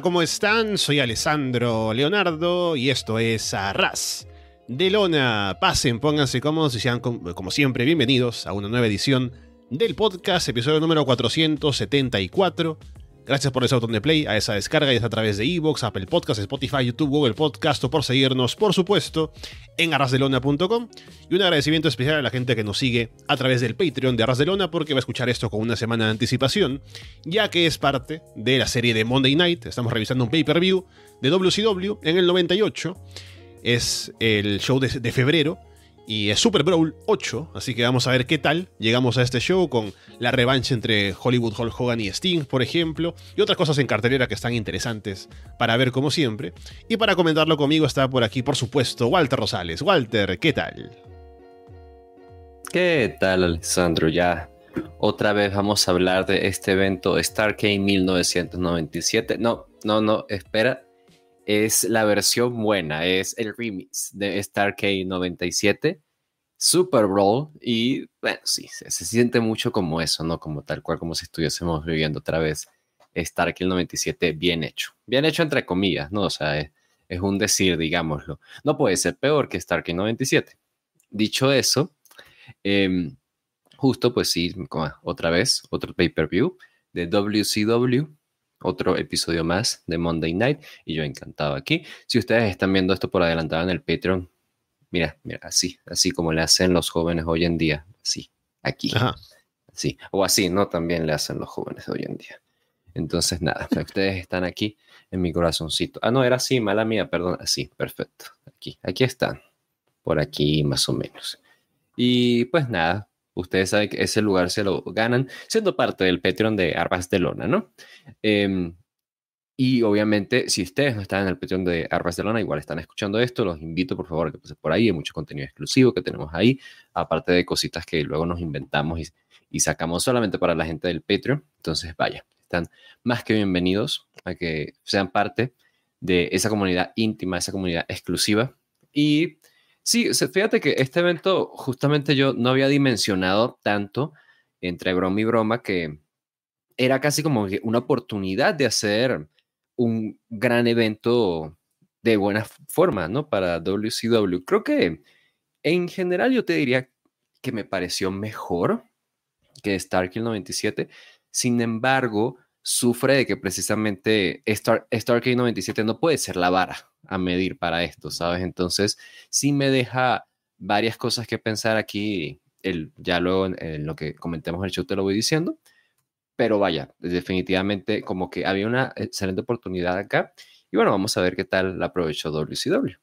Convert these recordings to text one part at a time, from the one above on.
¿cómo están? Soy Alessandro Leonardo y esto es Arras de Lona. Pasen, pónganse cómodos y sean, como siempre, bienvenidos a una nueva edición del podcast, episodio número 474. Gracias por ese botón de play, a esa descarga, y es a través de Evox, Apple Podcasts, Spotify, YouTube, Google Podcast, o por seguirnos, por supuesto, en arrasdelona.com. Y un agradecimiento especial a la gente que nos sigue a través del Patreon de Arrasdelona, porque va a escuchar esto con una semana de anticipación, ya que es parte de la serie de Monday Night. Estamos revisando un pay-per-view de WCW en el 98. Es el show de febrero y es Super Brawl 8, así que vamos a ver qué tal llegamos a este show con la revancha entre Hollywood Hulk Hogan y Sting, por ejemplo, y otras cosas en cartelera que están interesantes para ver como siempre. Y para comentarlo conmigo está por aquí, por supuesto, Walter Rosales. Walter, ¿qué tal? ¿Qué tal, Alessandro? Ya otra vez vamos a hablar de este evento Starcade 1997. No, no, no, espera, es la versión buena, es el remix de Starkey 97, Super Brawl, y bueno, sí, se, siente mucho como eso, ¿no? Como tal cual, como si estuviésemos viviendo otra vez Starkey 97 bien hecho. Bien hecho entre comillas, ¿no? O sea, es, un decir, digámoslo. No puede ser peor que Starkey 97. Dicho eso, em, justo pues sí, otra vez, otro pay-per-view de WCW otro episodio más de Monday Night y yo encantado aquí. Si ustedes están viendo esto por adelantado en el Patreon, mira, mira, así, así como le hacen los jóvenes hoy en día, así, aquí, así, o así, ¿no? También le hacen los jóvenes de hoy en día. Entonces, nada, ustedes están aquí en mi corazoncito. Ah, no, era así, mala mía, perdón, así, perfecto. Aquí, aquí están, por aquí más o menos. Y pues nada, Ustedes saben que ese lugar se lo ganan siendo parte del Patreon de Arbas de Lona, ¿no? Em, y obviamente, si ustedes no están en el Patreon de Arbas de Lona, igual están escuchando esto, los invito por favor a que pasen por ahí. Hay mucho contenido exclusivo que tenemos ahí, aparte de cositas que luego nos inventamos y, sacamos solamente para la gente del Patreon. Entonces, vaya, están más que bienvenidos a que sean parte de esa comunidad íntima, esa comunidad exclusiva. Y Sí, fíjate que este evento justamente yo no había dimensionado tanto entre broma y broma que era casi como una oportunidad de hacer un gran evento de buena forma, ¿no? Para WCW. Creo que en general yo te diría que me pareció mejor que Starkill 97. Sin embargo, sufre de que precisamente Star, Starkill 97 no puede ser la vara a medir para esto, ¿sabes? Entonces, sí me deja varias cosas que pensar aquí, el, ya luego en, lo que comentemos en el show te lo voy diciendo, pero vaya, definitivamente como que había una excelente oportunidad acá y bueno, vamos a ver qué tal la aprovechó WCW.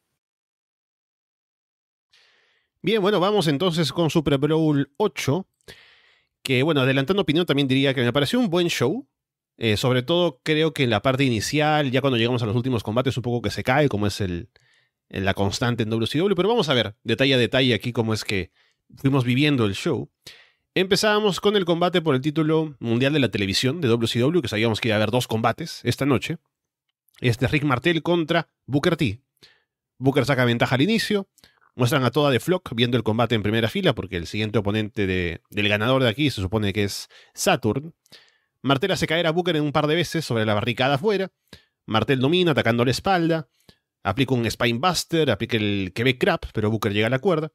Bien, bueno, vamos entonces con Super Bowl 8, que bueno, adelantando opinión también diría que me pareció un buen show, eh, sobre todo creo que en la parte inicial, ya cuando llegamos a los últimos combates, un poco que se cae, como es el, la constante en WCW, pero vamos a ver detalle a detalle aquí cómo es que fuimos viviendo el show. Empezábamos con el combate por el título mundial de la televisión de WCW, que sabíamos que iba a haber dos combates esta noche. Este Rick Martel contra Booker T. Booker saca ventaja al inicio. Muestran a toda de Flock viendo el combate en primera fila, porque el siguiente oponente del ganador de aquí se supone que es Saturn. Martel hace caer a Booker en un par de veces sobre la barricada afuera. Martel domina atacando la espalda. Aplica un Spinebuster, aplica el Quebec Crap, pero Booker llega a la cuerda.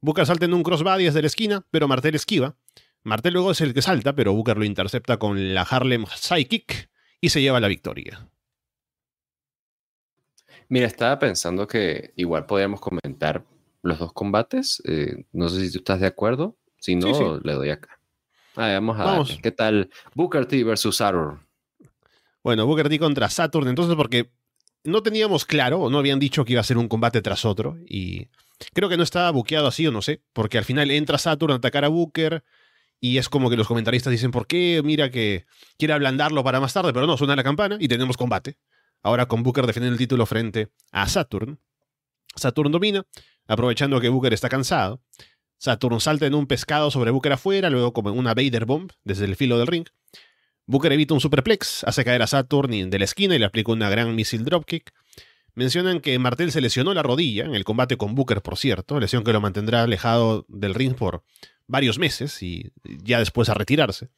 Booker salta en un crossbody desde la esquina, pero Martel esquiva. Martel luego es el que salta, pero Booker lo intercepta con la Harlem Psychic y se lleva la victoria. Mira, estaba pensando que igual podríamos comentar los dos combates. Eh, no sé si tú estás de acuerdo. Si no, le doy acá. Ah, vamos a ¿Qué tal Booker T versus Saturn? Bueno, Booker T contra Saturn, entonces porque no teníamos claro, o no habían dicho que iba a ser un combate tras otro, y creo que no estaba buqueado así, o no sé, porque al final entra Saturn a atacar a Booker, y es como que los comentaristas dicen, ¿por qué? Mira que quiere ablandarlo para más tarde, pero no, suena la campana y tenemos combate. Ahora con Booker defendiendo el título frente a Saturn. Saturn domina, aprovechando que Booker está cansado. Saturn salta en un pescado sobre Booker afuera, luego como en una Vader Bomb desde el filo del ring. Booker evita un superplex, hace caer a Saturn de la esquina y le aplica una gran missile dropkick. Mencionan que Martel se lesionó la rodilla en el combate con Booker, por cierto, lesión que lo mantendrá alejado del ring por varios meses y ya después a retirarse.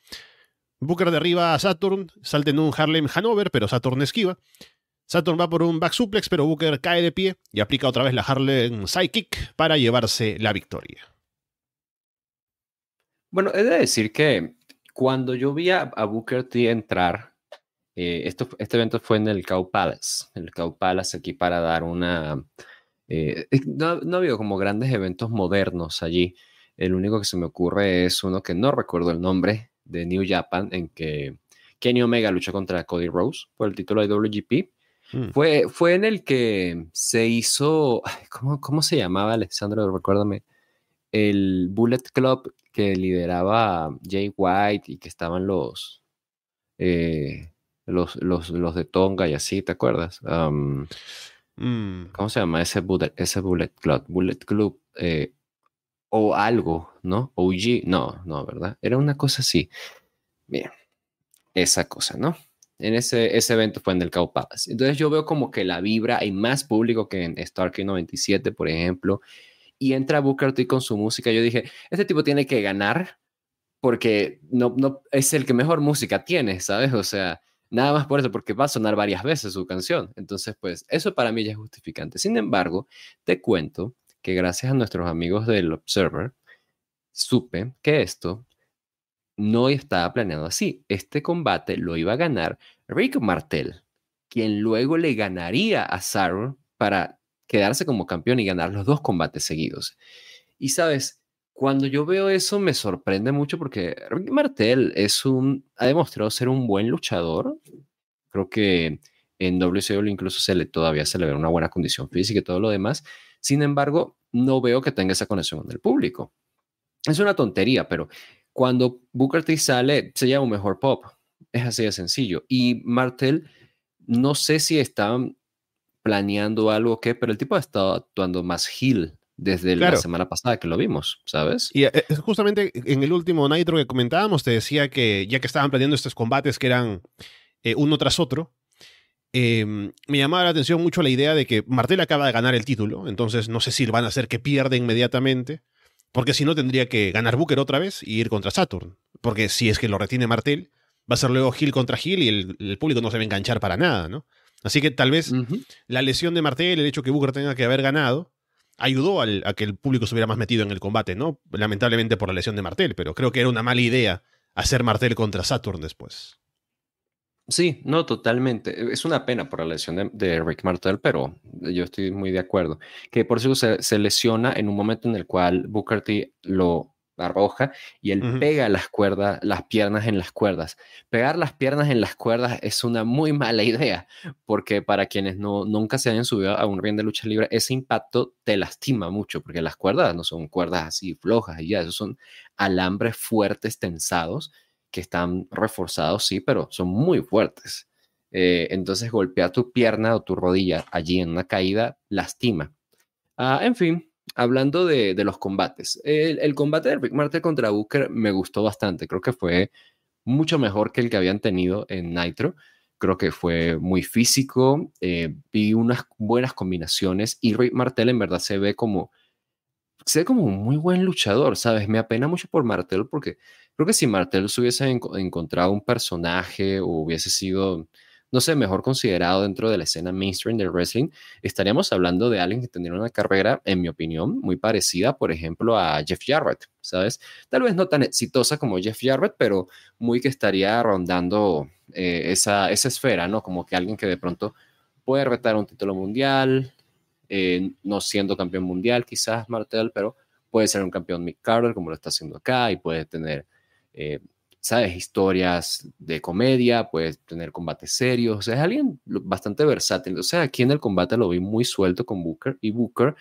Booker derriba a Saturn, salta en un Harlem Hanover, pero Saturn esquiva. Saturn va por un back suplex, pero Booker cae de pie y aplica otra vez la Harlem Sidekick para llevarse la victoria. Bueno, he de decir que cuando yo vi a, Booker T entrar, eh, este evento fue en el Cow Palace, el Cow Palace aquí para dar una... Eh, eh, no, ha habido como grandes eventos modernos allí. El único que se me ocurre es uno que no recuerdo el nombre, de New Japan, en que Kenny Omega luchó contra Cody Rose por el título de WGP. Hmm. Fue, fue en el que se hizo, ¿cómo, cómo se llamaba Alessandro? Recuérdame el Bullet Club que lideraba Jay White y que estaban los, eh, los, de Tonga y así, ¿te acuerdas? Mm. ¿Cómo se llama ese Bullet, ese bullet Club? Bullet Club eh, o algo, ¿no? OG, no, no, ¿verdad? Era una cosa así. Bien, esa cosa, ¿no? En ese, evento fue en el Cow Entonces yo veo como que la vibra, hay más público que en Starkey 97, por ejemplo y entra Booker T con su música, yo dije, este tipo tiene que ganar porque no, no es el que mejor música tiene, ¿sabes? O sea, nada más por eso, porque va a sonar varias veces su canción. Entonces, pues eso para mí ya es justificante. Sin embargo, te cuento que gracias a nuestros amigos del Observer, supe que esto no estaba planeado así. Este combate lo iba a ganar Rick Martel, quien luego le ganaría a Sarah para quedarse como campeón y ganar los dos combates seguidos. Y sabes, cuando yo veo eso me sorprende mucho porque Martel es un, ha demostrado ser un buen luchador. Creo que en WCW incluso se le, todavía se le ve una buena condición física y todo lo demás. Sin embargo, no veo que tenga esa conexión con el público. Es una tontería, pero cuando Booker T sale, se llama un mejor pop. Es así de sencillo. Y Martel, no sé si está planeando algo que, pero el tipo ha estado actuando más heel desde la semana pasada que lo vimos, ¿sabes? Y eh, eh, justamente en el último Nitro que comentábamos, te decía que ya que estaban planeando estos combates que eran eh, uno tras otro, em, me llamaba la atención mucho la idea de que Martel acaba de ganar el título, entonces no sé si van a hacer que pierda inmediatamente, porque si no tendría que ganar Booker otra vez y ir contra Saturn, porque si es que lo retiene Martel, va a ser luego Hill contra Hill y el público no se va a enganchar para nada, ¿no? Así que tal vez la lesión de Martel, el hecho que Booker tenga que haber ganado, ayudó a que el público se hubiera más metido en el combate, ¿no? Lamentablemente por la lesión de Martel, pero creo que era una mala idea hacer Martel contra Saturn después. Sí, no, totalmente. Es una pena por la lesión de, Rick Martel, pero yo estoy muy de acuerdo. Que por eso se, se lesiona en un momento en el cual Booker T lo arroja y él pega las cuerdas, las piernas en las cuerdas. Pegar las piernas en las cuerdas es una muy mala idea, porque para quienes no, nunca se hayan subido a un ring de lucha libre, ese impacto te lastima mucho, porque las cuerdas no son cuerdas así flojas y ya, esos son alambres fuertes, tensados, que están reforzados, sí, pero son muy fuertes. Eh, entonces golpear tu pierna o tu rodilla allí en una caída lastima. Ah, en fin, hablando de, los combates, el, combate de Rick Martel contra Booker me gustó bastante. Creo que fue mucho mejor que el que habían tenido en Nitro. Creo que fue muy físico. Eh, vi unas buenas combinaciones y Rick Martel en verdad se ve como se ve como un muy buen luchador, ¿sabes? Me apena mucho por Martel porque creo que si Martel se hubiese encontrado un personaje o hubiese sido no sé, mejor considerado dentro de la escena mainstream del wrestling, estaríamos hablando de alguien que tendría una carrera, en mi opinión, muy parecida, por ejemplo, a Jeff Jarrett, ¿sabes? Tal vez no tan exitosa como Jeff Jarrett, pero muy que estaría rondando eh, esa, esfera, ¿no? Como que alguien que de pronto puede retar un título mundial, eh, no siendo campeón mundial quizás Martel, pero puede ser un campeón Mick Carter como lo está haciendo acá y puede tener eh, ¿sabes? Historias de comedia, puedes tener combates serios, o sea, es alguien bastante versátil. O sea, aquí en el combate lo vi muy suelto con Booker y Booker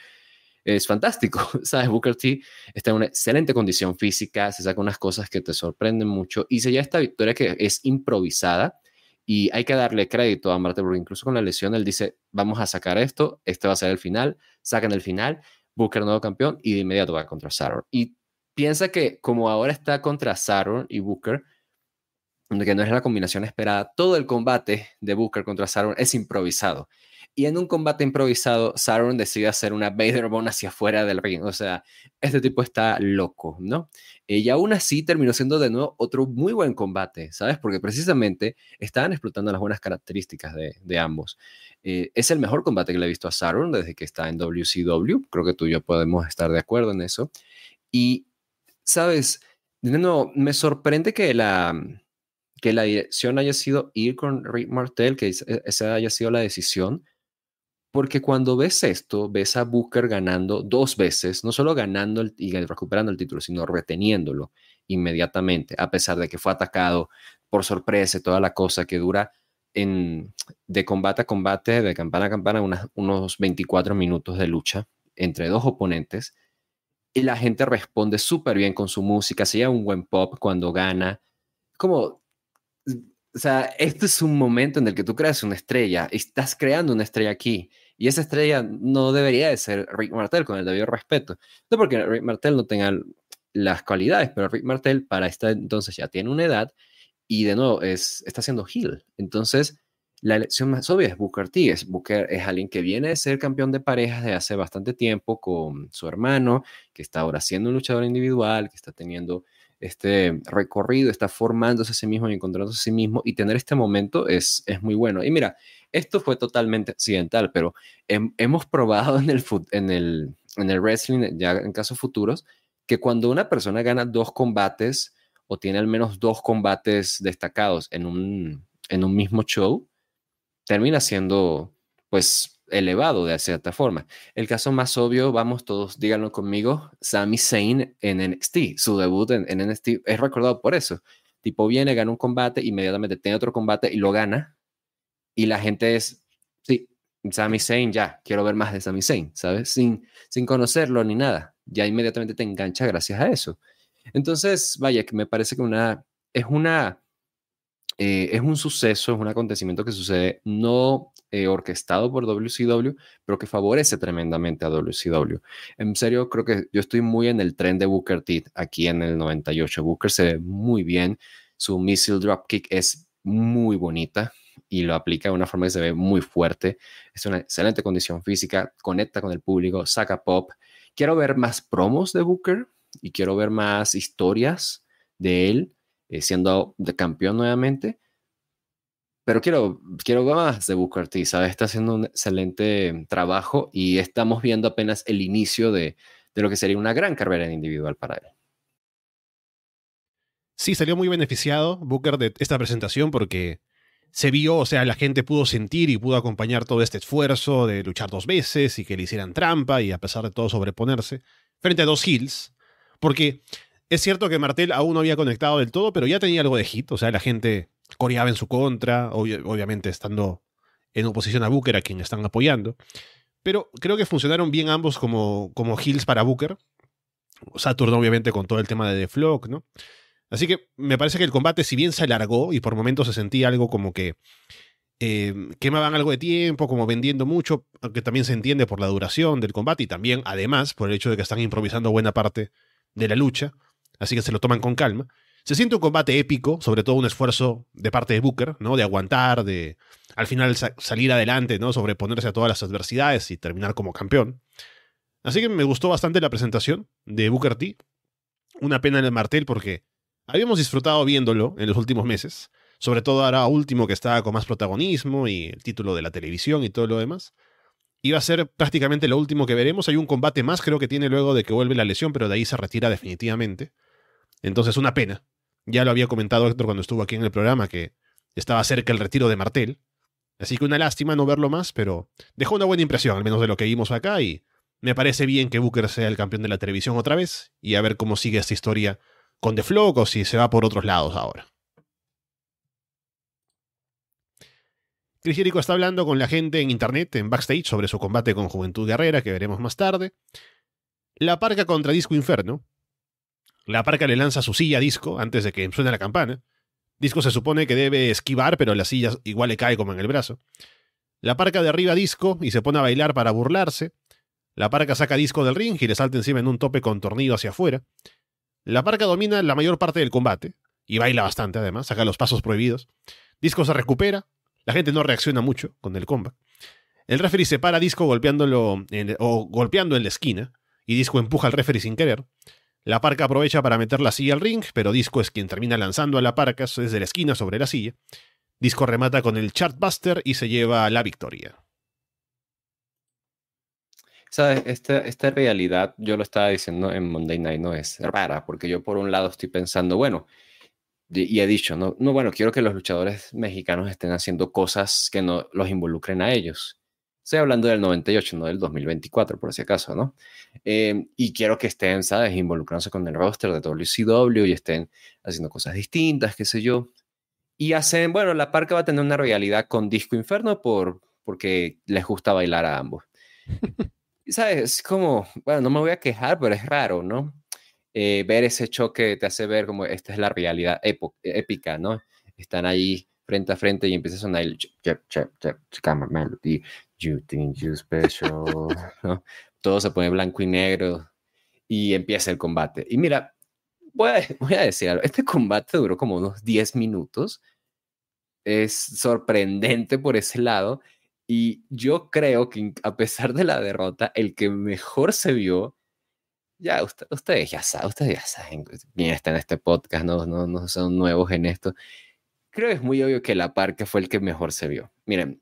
es fantástico, ¿sabes? Booker T está en una excelente condición física, se saca unas cosas que te sorprenden mucho y se ya esta victoria que es improvisada y hay que darle crédito a Marte porque incluso con la lesión él dice, vamos a sacar esto, este va a ser el final, sacan el final, Booker nuevo campeón y de inmediato va contra Saror. Y piensa que como ahora está contra Saturn y Booker, que no es la combinación esperada, todo el combate de Booker contra Saturn es improvisado. Y en un combate improvisado, Saturn decide hacer una Vader Bone hacia afuera del ring. O sea, este tipo está loco, ¿no? Eh, y aún así terminó siendo de nuevo otro muy buen combate, ¿sabes? Porque precisamente estaban explotando las buenas características de, ambos. Eh, es el mejor combate que le he visto a Saturn desde que está en WCW. Creo que tú y yo podemos estar de acuerdo en eso. Y sabes, me sorprende que la, mm, que la dirección haya sido ir con Rick Martel, que esa haya sido la decisión, porque cuando ves esto, ves a Booker ganando dos veces, no solo ganando y recuperando el título, sino reteniéndolo inmediatamente, a pesar de que fue atacado por sorpresa, toda la cosa que dura de combate a combate, de campana a campana, unos 24 minutos de lucha entre dos oponentes y la gente responde súper bien con su música, se lleva un buen pop cuando gana. Como, o sea, este es un momento en el que tú creas una estrella, estás creando una estrella aquí. Y esa estrella no debería de ser Rick Martel, con el debido respeto. No porque Rick Martel no tenga las cualidades, pero Rick Martel para esta entonces ya tiene una edad y de nuevo es, está haciendo Hill, Entonces, la elección más obvia es Booker T. Es, Booker es alguien que viene de ser campeón de parejas de hace bastante tiempo con su hermano, que está ahora siendo un luchador individual, que está teniendo este recorrido, está formándose a sí mismo y encontrándose a sí mismo y tener este momento es, es muy bueno. Y mira, esto fue totalmente accidental, pero hemos probado en el, en, en el wrestling, ya en casos futuros, que cuando una persona gana dos combates o tiene al menos dos combates destacados en en un mismo show, termina siendo, pues, elevado de cierta forma. El caso más obvio, vamos todos, díganlo conmigo, Sami Zayn en NXT. Su debut en, NXT es recordado por eso. Tipo viene, gana un combate, inmediatamente tiene otro combate y lo gana. Y la gente es, sí, Sami Zayn ya, quiero ver más de Sami Zayn, ¿sabes? Sin, sin conocerlo ni nada. Ya inmediatamente te engancha gracias a eso. Entonces, vaya, que me parece que una, es una eh, es un suceso, es un acontecimiento que sucede no eh, orquestado por WCW, pero que favorece tremendamente a WCW. En serio, creo que yo estoy muy en el tren de Booker T aquí en el 98. Booker se ve muy bien, su missile dropkick es muy bonita y lo aplica de una forma que se ve muy fuerte. Es una excelente condición física, conecta con el público, saca pop. Quiero ver más promos de Booker y quiero ver más historias de él eh, siendo de campeón nuevamente. Pero quiero, quiero más de Booker T, ¿sabes? Está haciendo un excelente trabajo y estamos viendo apenas el inicio de, de lo que sería una gran carrera individual para él. Sí, salió muy beneficiado Booker de esta presentación porque se vio, o sea, la gente pudo sentir y pudo acompañar todo este esfuerzo de luchar dos veces y que le hicieran trampa y a pesar de todo sobreponerse frente a dos Hills. Porque es cierto que Martel aún no había conectado del todo, pero ya tenía algo de hit. O sea, la gente coreaba en su contra, obviamente estando en oposición a Booker, a quien están apoyando. Pero creo que funcionaron bien ambos como, como heels para Booker. Saturn, obviamente, con todo el tema de The Flock, ¿no? Así que me parece que el combate, si bien se alargó y por momentos se sentía algo como que eh, quemaban algo de tiempo, como vendiendo mucho, aunque también se entiende por la duración del combate y también, además, por el hecho de que están improvisando buena parte de la lucha así que se lo toman con calma. Se siente un combate épico, sobre todo un esfuerzo de parte de Booker, ¿no? De aguantar, de al final salir adelante, ¿no? Sobreponerse a todas las adversidades y terminar como campeón. Así que me gustó bastante la presentación de Booker T. Una pena en el martel porque habíamos disfrutado viéndolo en los últimos meses, sobre todo ahora último que estaba con más protagonismo y el título de la televisión y todo lo demás iba a ser prácticamente lo último que veremos. Hay un combate más, creo que tiene luego de que vuelve la lesión, pero de ahí se retira definitivamente. Entonces, una pena. Ya lo había comentado Héctor cuando estuvo aquí en el programa que estaba cerca el retiro de Martel. Así que una lástima no verlo más, pero dejó una buena impresión, al menos de lo que vimos acá, y me parece bien que Booker sea el campeón de la televisión otra vez, y a ver cómo sigue esta historia con The Flock o si se va por otros lados ahora. Chris está hablando con la gente en internet, en backstage, sobre su combate con Juventud Guerrera, que veremos más tarde. La parca contra Disco Inferno. La parca le lanza su silla a Disco antes de que suene la campana. Disco se supone que debe esquivar, pero la silla igual le cae como en el brazo. La parca derriba a Disco y se pone a bailar para burlarse. La parca saca Disco del ring y le salta encima en un tope con hacia afuera. La parca domina la mayor parte del combate, y baila bastante además, saca los pasos prohibidos. Disco se recupera, la gente no reacciona mucho con el comeback. El referee se para Disco golpeándolo o golpeando en la esquina y Disco empuja al referee sin querer. La parca aprovecha para meter la silla al ring, pero Disco es quien termina lanzando a la parca desde la esquina sobre la silla. Disco remata con el Chartbuster y se lleva la victoria. Esta, esta realidad, yo lo estaba diciendo en Monday Night, no es rara, porque yo por un lado estoy pensando, bueno, y he dicho, no, no, bueno, quiero que los luchadores mexicanos estén haciendo cosas que no los involucren a ellos. Estoy hablando del 98, no del 2024, por si acaso, ¿no? Eh, y quiero que estén, ¿sabes?, involucrándose con el roster de WCW y estén haciendo cosas distintas, qué sé yo. Y hacen, bueno, la parca va a tener una realidad con Disco Inferno por, porque les gusta bailar a ambos. ¿sabes? Es como, bueno, no me voy a quejar, pero es raro, ¿no? Eh, ver ese choque te hace ver como esta es la realidad épica, ¿no? Están ahí frente a frente y empieza a sonar el melody, you think you special, Todo se pone blanco y negro y empieza el combate. Y mira, voy a, voy a decir este combate duró como unos 10 minutos, es sorprendente por ese lado y yo creo que a pesar de la derrota, el que mejor se vio ya, ustedes ya saben, ustedes ya saben pues, bien está en este podcast, no, no, son nuevos en esto. Creo que es muy obvio que La Parca fue el que mejor se vio. Miren,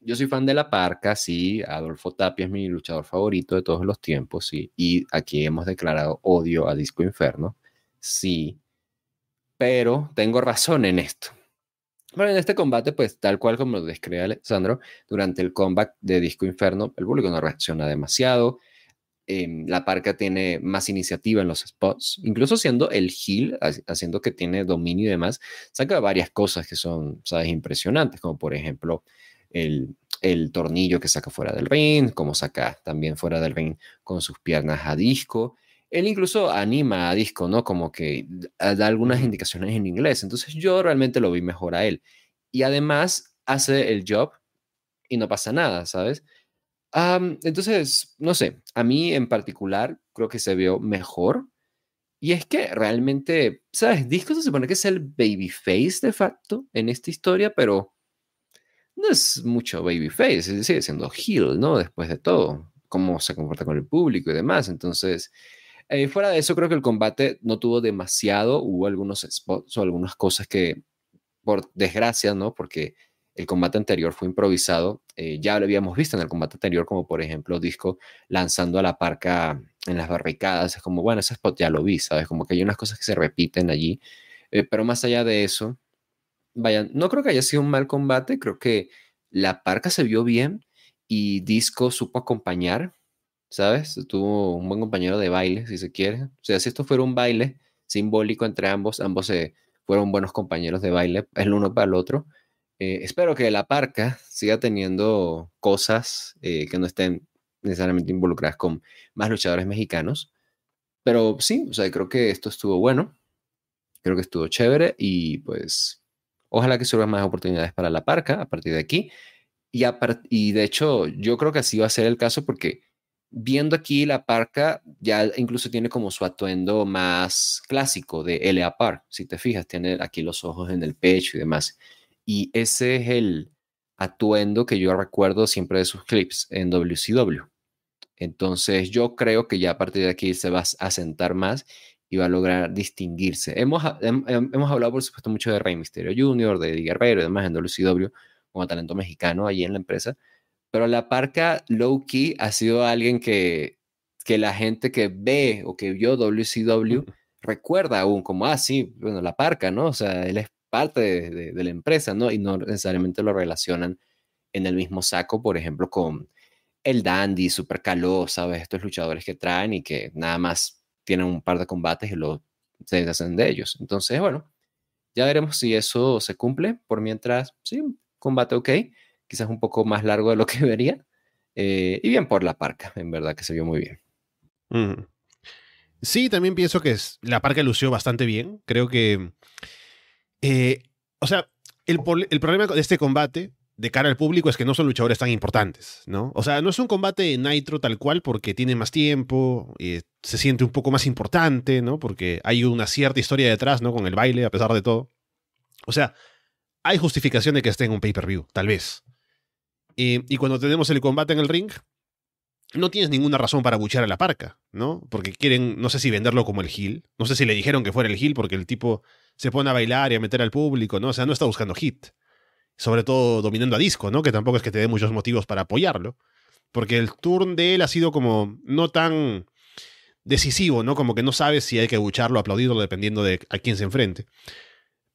yo soy fan de La Parca, sí, Adolfo Tapia es mi luchador favorito de todos los tiempos, sí, y aquí hemos declarado odio a Disco Inferno, sí, pero tengo razón en esto. Bueno, en este combate, pues tal cual como lo describe Alessandro, durante el combat de Disco Inferno, el público no reacciona demasiado, Em, la parca tiene más iniciativa en los spots, incluso siendo el heel, haciendo que tiene dominio y demás, saca varias cosas que son, sabes, impresionantes, como por ejemplo el, el tornillo que saca fuera del ring, como saca también fuera del ring con sus piernas a disco. Él incluso anima a disco, ¿no? Como que da algunas indicaciones en inglés. Entonces yo realmente lo vi mejor a él. Y además hace el job y no pasa nada, ¿sabes? entonces, no sé, a mí en particular creo que se vio mejor. Y es que realmente, ¿sabes? Disco se supone que es el babyface de facto en esta historia, pero no es mucho babyface, sigue siendo heel, ¿no? Después de todo, cómo se comporta con el público y demás. Entonces, eh, fuera de eso, creo que el combate no tuvo demasiado, hubo algunos spots o algunas cosas que, por desgracia, ¿no? Porque el combate anterior fue improvisado, eh, ya lo habíamos visto en el combate anterior, como por ejemplo Disco lanzando a la parca en las barricadas, es como, bueno, ese spot ya lo vi, ¿sabes? Como que hay unas cosas que se repiten allí, eh, pero más allá de eso, vayan, no creo que haya sido un mal combate, creo que la parca se vio bien y Disco supo acompañar, ¿sabes? Tuvo un buen compañero de baile, si se quiere. O sea, si esto fuera un baile simbólico entre ambos, ambos fueron buenos compañeros de baile, el uno para el otro. Eh, espero que la parca siga teniendo cosas eh, que no estén necesariamente involucradas con más luchadores mexicanos. Pero sí, o sea, creo que esto estuvo bueno. Creo que estuvo chévere y pues ojalá que surjan más oportunidades para la parca a partir de aquí. Y, y de hecho, yo creo que así va a ser el caso porque viendo aquí la parca ya incluso tiene como su atuendo más clásico de LA Park. Si te fijas, tiene aquí los ojos en el pecho y demás. Y ese es el atuendo que yo recuerdo siempre de sus clips en WCW. Entonces yo creo que ya a partir de aquí se va a sentar más y va a lograr distinguirse. Hemos, hablado, por supuesto, mucho de Rey Misterio Jr., de Eddie Guerrero y demás en WCW como talento mexicano allí en la empresa. Pero la parca low-key ha sido alguien que, que la gente que ve o que vio WCW recuerda aún como, ah, sí, bueno, la parca, ¿no? O sea, él es parte de, la empresa, ¿no? Y no necesariamente lo relacionan en el mismo saco, por ejemplo, con el Dandy, Super Caló, ¿sabes? Estos luchadores que traen y que nada más tienen un par de combates y lo se deshacen de ellos. Entonces, bueno, ya veremos si eso se cumple. Por mientras, sí, combate ok, quizás un poco más largo de lo que debería. Eh, y bien por la parca, en verdad que se vio muy bien. Sí, también pienso que la parca lució bastante bien. Creo que eh, o sea, el, problema de este combate de cara al público es que no son luchadores tan importantes, ¿no? O sea, no es un combate Nitro tal cual porque tiene más tiempo, eh, se siente un poco más importante, ¿no? Porque hay una cierta historia detrás, ¿no? Con el baile, a pesar de todo. O sea, hay justificación de que esté en un pay-per-view, tal vez. Eh, y cuando tenemos el combate en el ring, no tienes ninguna razón para buchar a la parca, ¿no? Porque quieren, no sé si venderlo como el heel, no sé si le dijeron que fuera el heel porque el tipo se pone a bailar y a meter al público, ¿no? O sea, no está buscando hit. Sobre todo dominando a disco, ¿no? Que tampoco es que te dé muchos motivos para apoyarlo. Porque el turn de él ha sido como no tan decisivo, ¿no? Como que no sabes si hay que bucharlo, aplaudirlo, dependiendo de a quién se enfrente.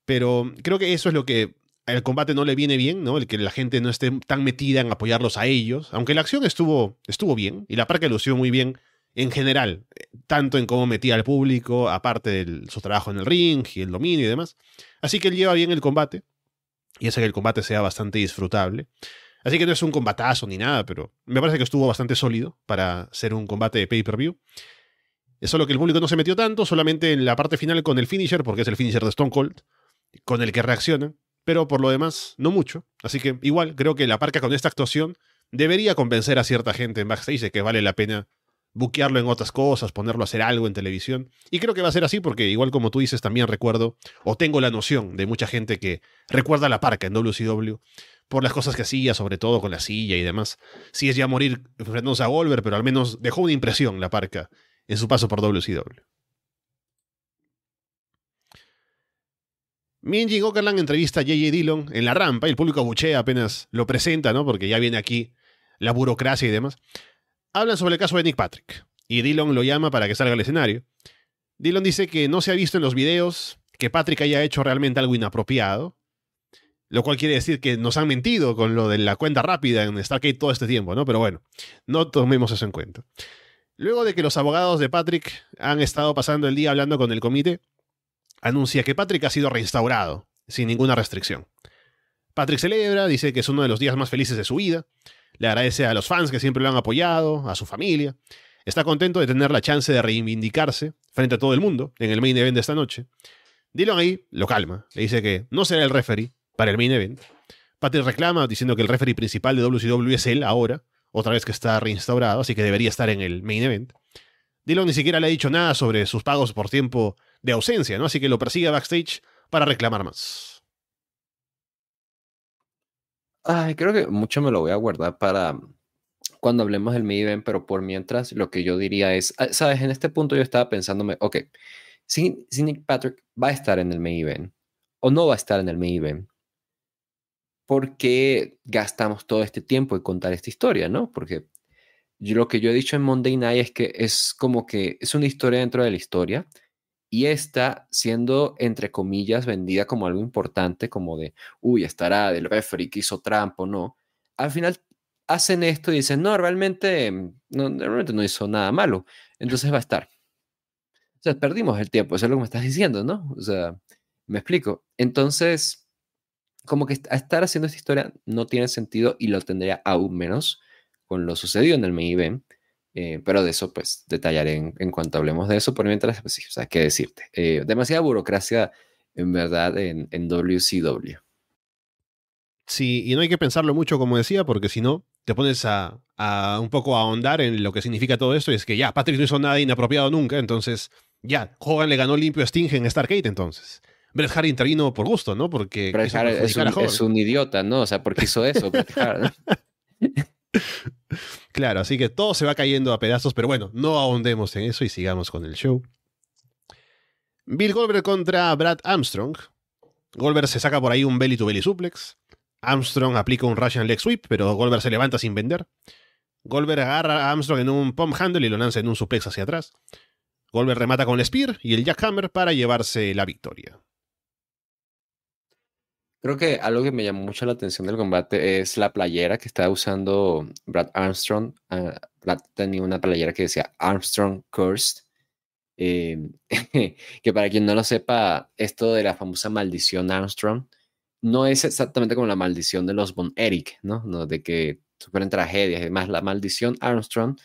Pero creo que eso es lo que al combate no le viene bien, ¿no? El que la gente no esté tan metida en apoyarlos a ellos. Aunque la acción estuvo, estuvo bien y la parque lució muy bien en general, tanto en cómo metía al público, aparte de su trabajo en el ring y el dominio y demás. Así que él lleva bien el combate y hace que el combate sea bastante disfrutable. Así que no es un combatazo ni nada, pero me parece que estuvo bastante sólido para ser un combate de pay-per-view. Es Solo que el público no se metió tanto, solamente en la parte final con el finisher, porque es el finisher de Stone Cold, con el que reacciona. pero por lo demás, no mucho. Así que igual, creo que la parca con esta actuación debería convencer a cierta gente en backstage de que vale la pena buquearlo en otras cosas, ponerlo a hacer algo en televisión. Y creo que va a ser así porque igual como tú dices, también recuerdo, o tengo la noción de mucha gente que recuerda la parca en WCW por las cosas que hacía, sobre todo con la silla y demás. Si es ya morir enfrentándose pues, a volver pero al menos dejó una impresión la parca en su paso por WCW. Minji Gokerland entrevista a J.J. Dillon en la rampa y el público buchea apenas lo presenta, ¿no? Porque ya viene aquí la burocracia y demás hablan sobre el caso de Nick Patrick y Dillon lo llama para que salga al escenario. Dillon dice que no se ha visto en los videos que Patrick haya hecho realmente algo inapropiado, lo cual quiere decir que nos han mentido con lo de la cuenta rápida en Stargate todo este tiempo, ¿no? Pero bueno, no tomemos eso en cuenta. Luego de que los abogados de Patrick han estado pasando el día hablando con el comité, anuncia que Patrick ha sido reinstaurado, sin ninguna restricción. Patrick celebra, dice que es uno de los días más felices de su vida, le agradece a los fans que siempre lo han apoyado, a su familia. Está contento de tener la chance de reivindicarse frente a todo el mundo en el main event de esta noche. Dillon ahí lo calma, le dice que no será el referee para el main event. Patrick reclama diciendo que el referee principal de WCW es él ahora, otra vez que está reinstaurado, así que debería estar en el main event. Dillon ni siquiera le ha dicho nada sobre sus pagos por tiempo de ausencia, ¿no? Así que lo persigue backstage para reclamar más creo que mucho me lo voy a guardar para cuando hablemos del mini event, pero por mientras lo que yo diría es, ah, sabes, en este punto yo estaba pensándome, ok, si, Nick Patrick va a estar en el main event o no va a estar en el main event, ¿por qué gastamos todo este tiempo en contar esta historia, no? Porque yo, lo que yo he dicho en Monday Night es que es como que es una historia dentro de la historia y esta siendo, entre comillas, vendida como algo importante, como de, uy, estará del referee que hizo trampo, no, al final hacen esto y dicen, no, realmente mm, no, realmente no hizo nada malo, entonces va a estar. O sea, perdimos el tiempo, eso es lo que me estás diciendo, ¿no? O sea, me explico. Entonces, como que estar haciendo esta historia no tiene sentido y lo tendría aún menos con lo sucedido en el MIB. Eh, pero de eso, pues, detallaré en, cuanto hablemos de eso. Por mientras, pues sí, o sea, qué decirte. Eh, demasiada burocracia, en verdad, en, WCW. Sí, y no hay que pensarlo mucho, como decía, porque si no, te pones a, un poco a ahondar en lo que significa todo esto. Y es que ya, Patrick no hizo nada inapropiado nunca, entonces ya, Hogan le ganó limpio a Sting en Stargate, entonces. Bret Hart intervino por gusto, ¿no? Porque es, un, idiota, ¿no? O sea, porque hizo eso, Claro, así que todo se va cayendo a pedazos, pero bueno, no ahondemos en eso y sigamos con el show. Bill Goldberg contra Brad Armstrong. Goldberg se saca por ahí un belly to belly suplex. Armstrong aplica un Russian leg sweep, pero Goldberg se levanta sin vender. Goldberg agarra a Armstrong en un pump handle y lo lanza en un suplex hacia atrás. Goldberg remata con el spear y el jackhammer para llevarse la victoria. Creo que algo que me llamó mucho la atención del combate es la playera que estaba usando Brad Armstrong. Ah, Brad tenía una playera que decía Armstrong Cursed. Eh, que para quien no lo sepa, esto de la famosa maldición Armstrong no es exactamente como la maldición de los Von eric ¿no? ¿no? De que sufren tragedias. Además, la maldición Armstrong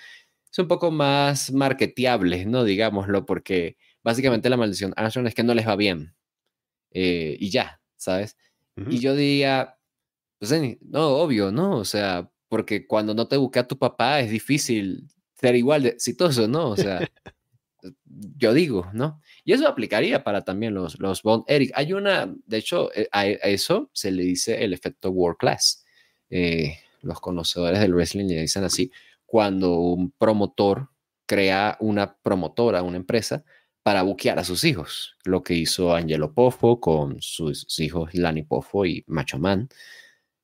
es un poco más marketeable, ¿no? Digámoslo, porque básicamente la maldición Armstrong es que no les va bien. Eh, y ya, ¿sabes? Y yo diría, pues, no, obvio, ¿no? O sea, porque cuando no te busca a tu papá es difícil ser igual de exitoso, ¿no? O sea, yo digo, ¿no? Y eso aplicaría para también los, los Bond Eric. Hay una, de hecho, eh, a eso se le dice el efecto World Class. Eh, los conocedores del wrestling le dicen así, cuando un promotor crea una promotora, una empresa, para buquear a sus hijos, lo que hizo Angelo Poffo con sus hijos Lani Poffo y Macho Man,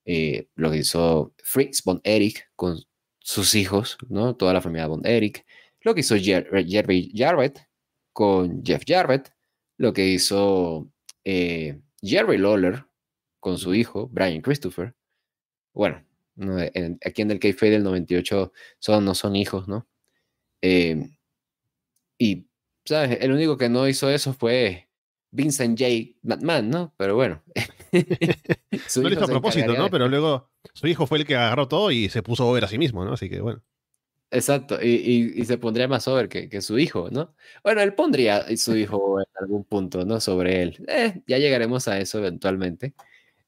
eh, lo que hizo Fritz von Erich con sus hijos, ¿no? toda la familia von Erich, lo que hizo Jerry eh, Jarrett con Jeff Jarrett, lo que hizo eh, Jerry Lawler con su hijo, Brian Christopher. Bueno, aquí en el k del 98 son, no son hijos, ¿no? y ¿sabes? El único que no hizo eso fue Vincent J. McMahon, ¿no? Pero bueno. no lo hizo a propósito, ¿no? Pero luego su hijo fue el que agarró todo y se puso over a sí mismo, ¿no? Así que bueno. Exacto, y, se pondría más over que, su hijo, ¿no? Bueno, él pondría su hijo en algún punto, ¿no? Sobre él. Eh, ya llegaremos a eso eventualmente.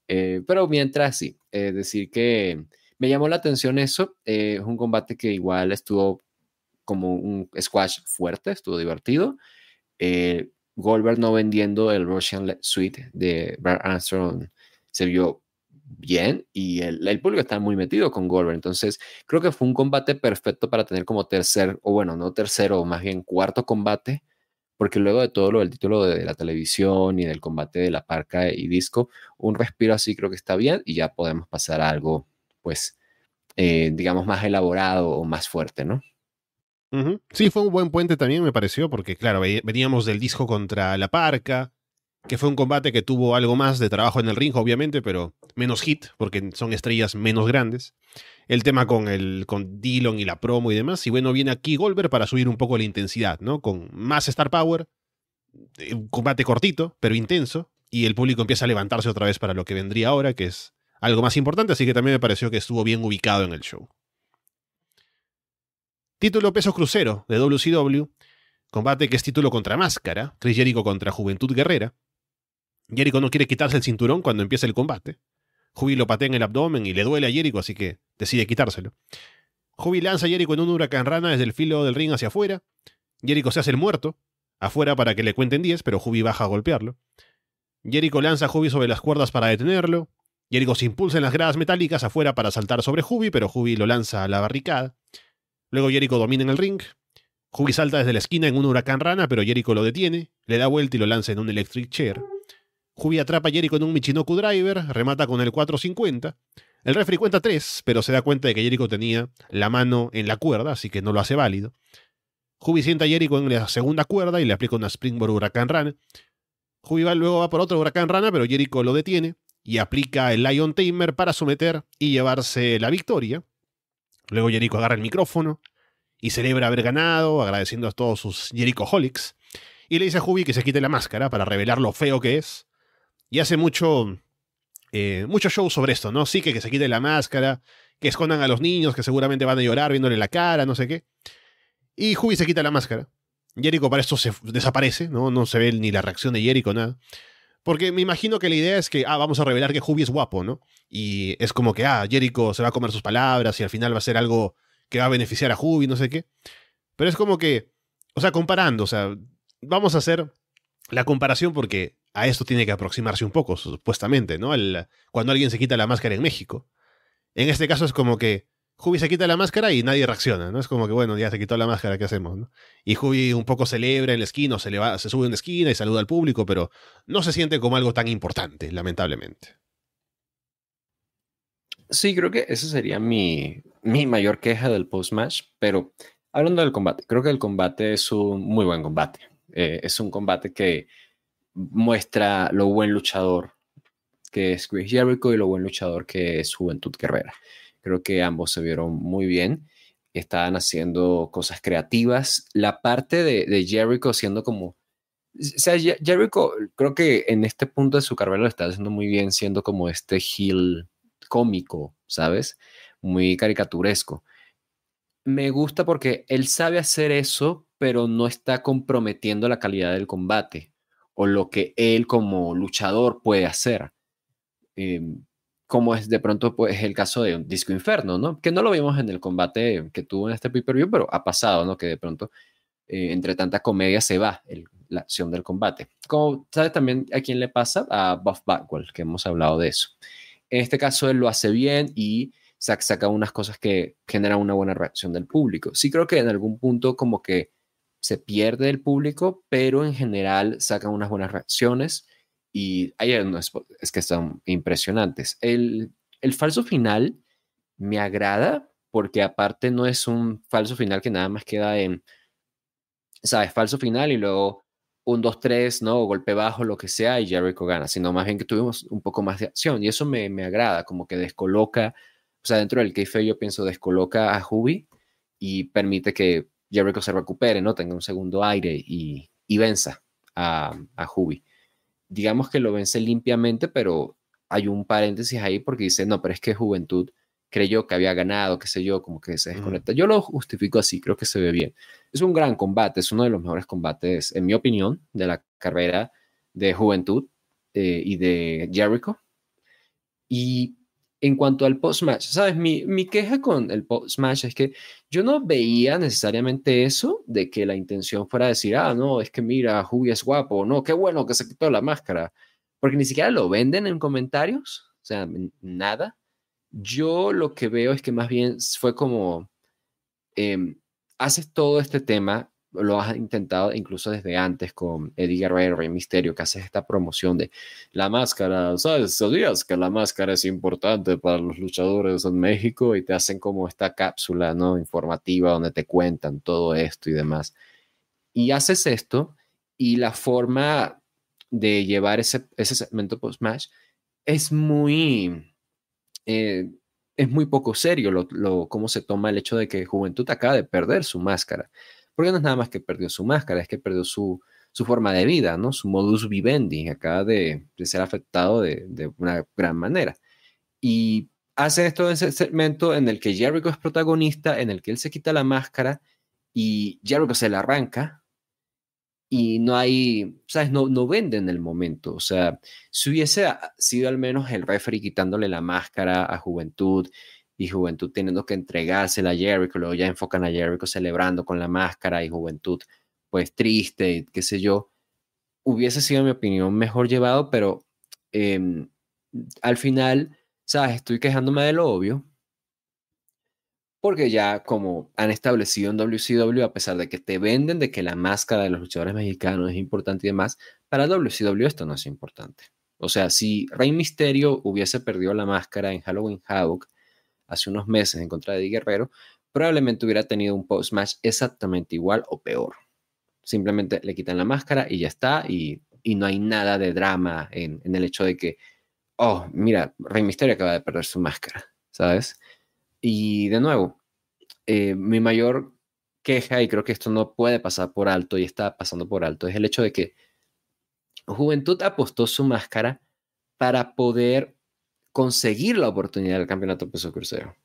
Eh, pero mientras sí, es eh, decir que me llamó la atención eso. es un combate que igual estuvo como un squash fuerte, estuvo divertido. Eh, Goldberg no vendiendo el Russian Suite de Brad Armstrong se vio bien y el, público está muy metido con Goldberg. Entonces, creo que fue un combate perfecto para tener como tercer, o bueno, no tercero, más bien cuarto combate, porque luego de todo lo del título de, la televisión y del combate de la parca y disco, un respiro así creo que está bien y ya podemos pasar a algo, pues, eh, digamos, más elaborado o más fuerte, ¿no? Sí, fue un buen puente también, me pareció, porque claro, veníamos del disco contra La Parca, que fue un combate que tuvo algo más de trabajo en el ring, obviamente, pero menos hit, porque son estrellas menos grandes. El tema con, el, con Dillon y la promo y demás. Y bueno, viene aquí Goldberg para subir un poco la intensidad, ¿no? Con más Star Power, eh, un combate cortito, pero intenso, y el público empieza a levantarse otra vez para lo que vendría ahora, que es algo más importante, así que también me pareció que estuvo bien ubicado en el show. Título peso crucero de WCW. Combate que es título contra máscara. Chris Jericho contra Juventud Guerrera. Jericho no quiere quitarse el cinturón cuando empieza el combate. Jubi lo patea en el abdomen y le duele a Jericho, así que decide quitárselo. Jubi lanza a Jericho en un huracán rana desde el filo del ring hacia afuera. Jericho se hace el muerto, afuera para que le cuenten 10, pero Jubi baja a golpearlo. Jericho lanza a Jubi sobre las cuerdas para detenerlo. Jericho se impulsa en las gradas metálicas afuera para saltar sobre Jubi, pero Jubi lo lanza a la barricada. Luego Jericho domina en el ring. Jubi salta desde la esquina en un huracán rana, pero Jericho lo detiene, le da vuelta y lo lanza en un electric chair. Jubi atrapa a Jericho en un Michinoku Driver, remata con el 450. El refri cuenta 3, pero se da cuenta de que Jericho tenía la mano en la cuerda, así que no lo hace válido. Jubi sienta a Jericho en la segunda cuerda y le aplica una Springboard Huracán Rana. Hubi luego va por otro Huracán Rana, pero Jericho lo detiene y aplica el Lion Tamer para someter y llevarse la victoria. Luego Jericho agarra el micrófono y celebra haber ganado, agradeciendo a todos sus Jericho Holics, y le dice a Jubi que se quite la máscara para revelar lo feo que es. Y hace mucho, eh, mucho show sobre esto, ¿no? Sí, que, que se quite la máscara, que escondan a los niños que seguramente van a llorar viéndole la cara, no sé qué. Y Jubi se quita la máscara. Jericho para esto se desaparece, ¿no? No se ve ni la reacción de Jericho, nada. Porque me imagino que la idea es que, ah, vamos a revelar que Jubi es guapo, ¿no? y es como que, ah, Jericho se va a comer sus palabras y al final va a ser algo que va a beneficiar a Hubi, no sé qué. Pero es como que, o sea, comparando, o sea, vamos a hacer la comparación porque a esto tiene que aproximarse un poco, supuestamente, ¿no? cuando alguien se quita la máscara en México. En este caso es como que Hubi se quita la máscara y nadie reacciona, ¿no? Es como que, bueno, ya se quitó la máscara, ¿qué hacemos? ¿no? Y Hubi un poco celebra en la esquina, o se, le va, se sube en la esquina y saluda al público, pero no se siente como algo tan importante, lamentablemente. Sí, creo que esa sería mi, mayor queja del post-match, pero hablando del combate, creo que el combate es un muy buen combate. Eh, es un combate que muestra lo buen luchador que es Chris Jericho y lo buen luchador que es Juventud Guerrera. Creo que ambos se vieron muy bien, estaban haciendo cosas creativas. La parte de, de Jericho siendo como... O sea, Jericho creo que en este punto de su carrera lo está haciendo muy bien, siendo como este heel cómico, ¿sabes? Muy caricaturesco. Me gusta porque él sabe hacer eso, pero no está comprometiendo la calidad del combate o lo que él como luchador puede hacer. Em, como es de pronto pues el caso de un Disco Inferno, ¿no? Que no lo vimos en el combate que tuvo en este pay-per-view, pero ha pasado, ¿no? Que de pronto eh, entre tantas comedia se va la acción del combate. Como sabes también a quién le pasa a Buff Backwell, que hemos hablado de eso. En este caso, él lo hace bien y saca unas cosas que generan una buena reacción del público. Sí creo que en algún punto como que se pierde el público, pero en general saca unas buenas reacciones y hay unos es que son impresionantes. El, el falso final me agrada porque aparte no es un falso final que nada más queda en, sabes, falso final y luego un 2-3, ¿no? golpe bajo, lo que sea, y Jericho gana, sino más bien que tuvimos un poco más de acción. Y eso me, me agrada, como que descoloca, o sea, dentro del KFE yo pienso descoloca a Juby y permite que Jericho se recupere, ¿no? Tenga un segundo aire y, y venza a, a Digamos que lo vence limpiamente, pero hay un paréntesis ahí porque dice, no, pero es que Juventud creyó que había ganado, qué sé yo, como que se mm. desconecta. Yo lo justifico así, creo que se ve bien. Es un gran combate, es uno de los mejores combates, en mi opinión, de la carrera de Juventud eh, y de Jericho. Y en cuanto al post-match, ¿sabes? Mi, queja con el post-match es que yo no veía necesariamente eso de que la intención fuera decir, ah, no, es que mira, Juvia es guapo, no, qué bueno que se quitó la máscara, porque ni siquiera lo venden en comentarios, o sea, nada. Yo lo que veo es que más bien fue como, em, haces todo este tema, lo has intentado incluso desde antes con Eddie Guerrero, y Misterio, que haces esta promoción de la máscara, ¿sabes? Sabías que la máscara es importante para los luchadores en México y te hacen como esta cápsula, ¿no? Informativa donde te cuentan todo esto y demás. Y haces esto y la forma de llevar ese, ese segmento post-match es muy eh, es muy poco serio lo, cómo se toma el hecho de que Juventud acaba de perder su máscara. Porque no es nada más que perdió su máscara, es que perdió su, forma de vida, ¿no? Su modus vivendi acaba de, ser afectado de, de, una gran manera. Y hace esto en ese segmento en el que Jericho es protagonista, en el que él se quita la máscara y Jericho se la arranca, y no hay, ¿sabes? No, no vende en el momento. O sea, si hubiese sido al menos el referee quitándole la máscara a Juventud y Juventud teniendo que entregársela a Jericho, luego ya enfocan a Jericho celebrando con la máscara y Juventud, pues triste, qué sé yo, hubiese sido, en mi opinión, mejor llevado, pero em, al final, ¿sabes? Estoy quejándome de lo obvio, porque ya como han establecido en WCW, a pesar de que te venden de que la máscara de los luchadores mexicanos es importante y demás, para WCW esto no es importante. O sea, si Rey Misterio hubiese perdido la máscara en Halloween Havoc hace unos meses en contra de Eddie Guerrero, probablemente hubiera tenido un post-match exactamente igual o peor. Simplemente le quitan la máscara y ya está, y, no hay nada de drama en, en el hecho de que, oh, mira, Rey Misterio acaba de perder su máscara, ¿sabes? Y de nuevo, eh, mi mayor queja, y creo que esto no puede pasar por alto y está pasando por alto, es el hecho de que Juventud apostó su máscara para poder conseguir la oportunidad del campeonato peso crucero.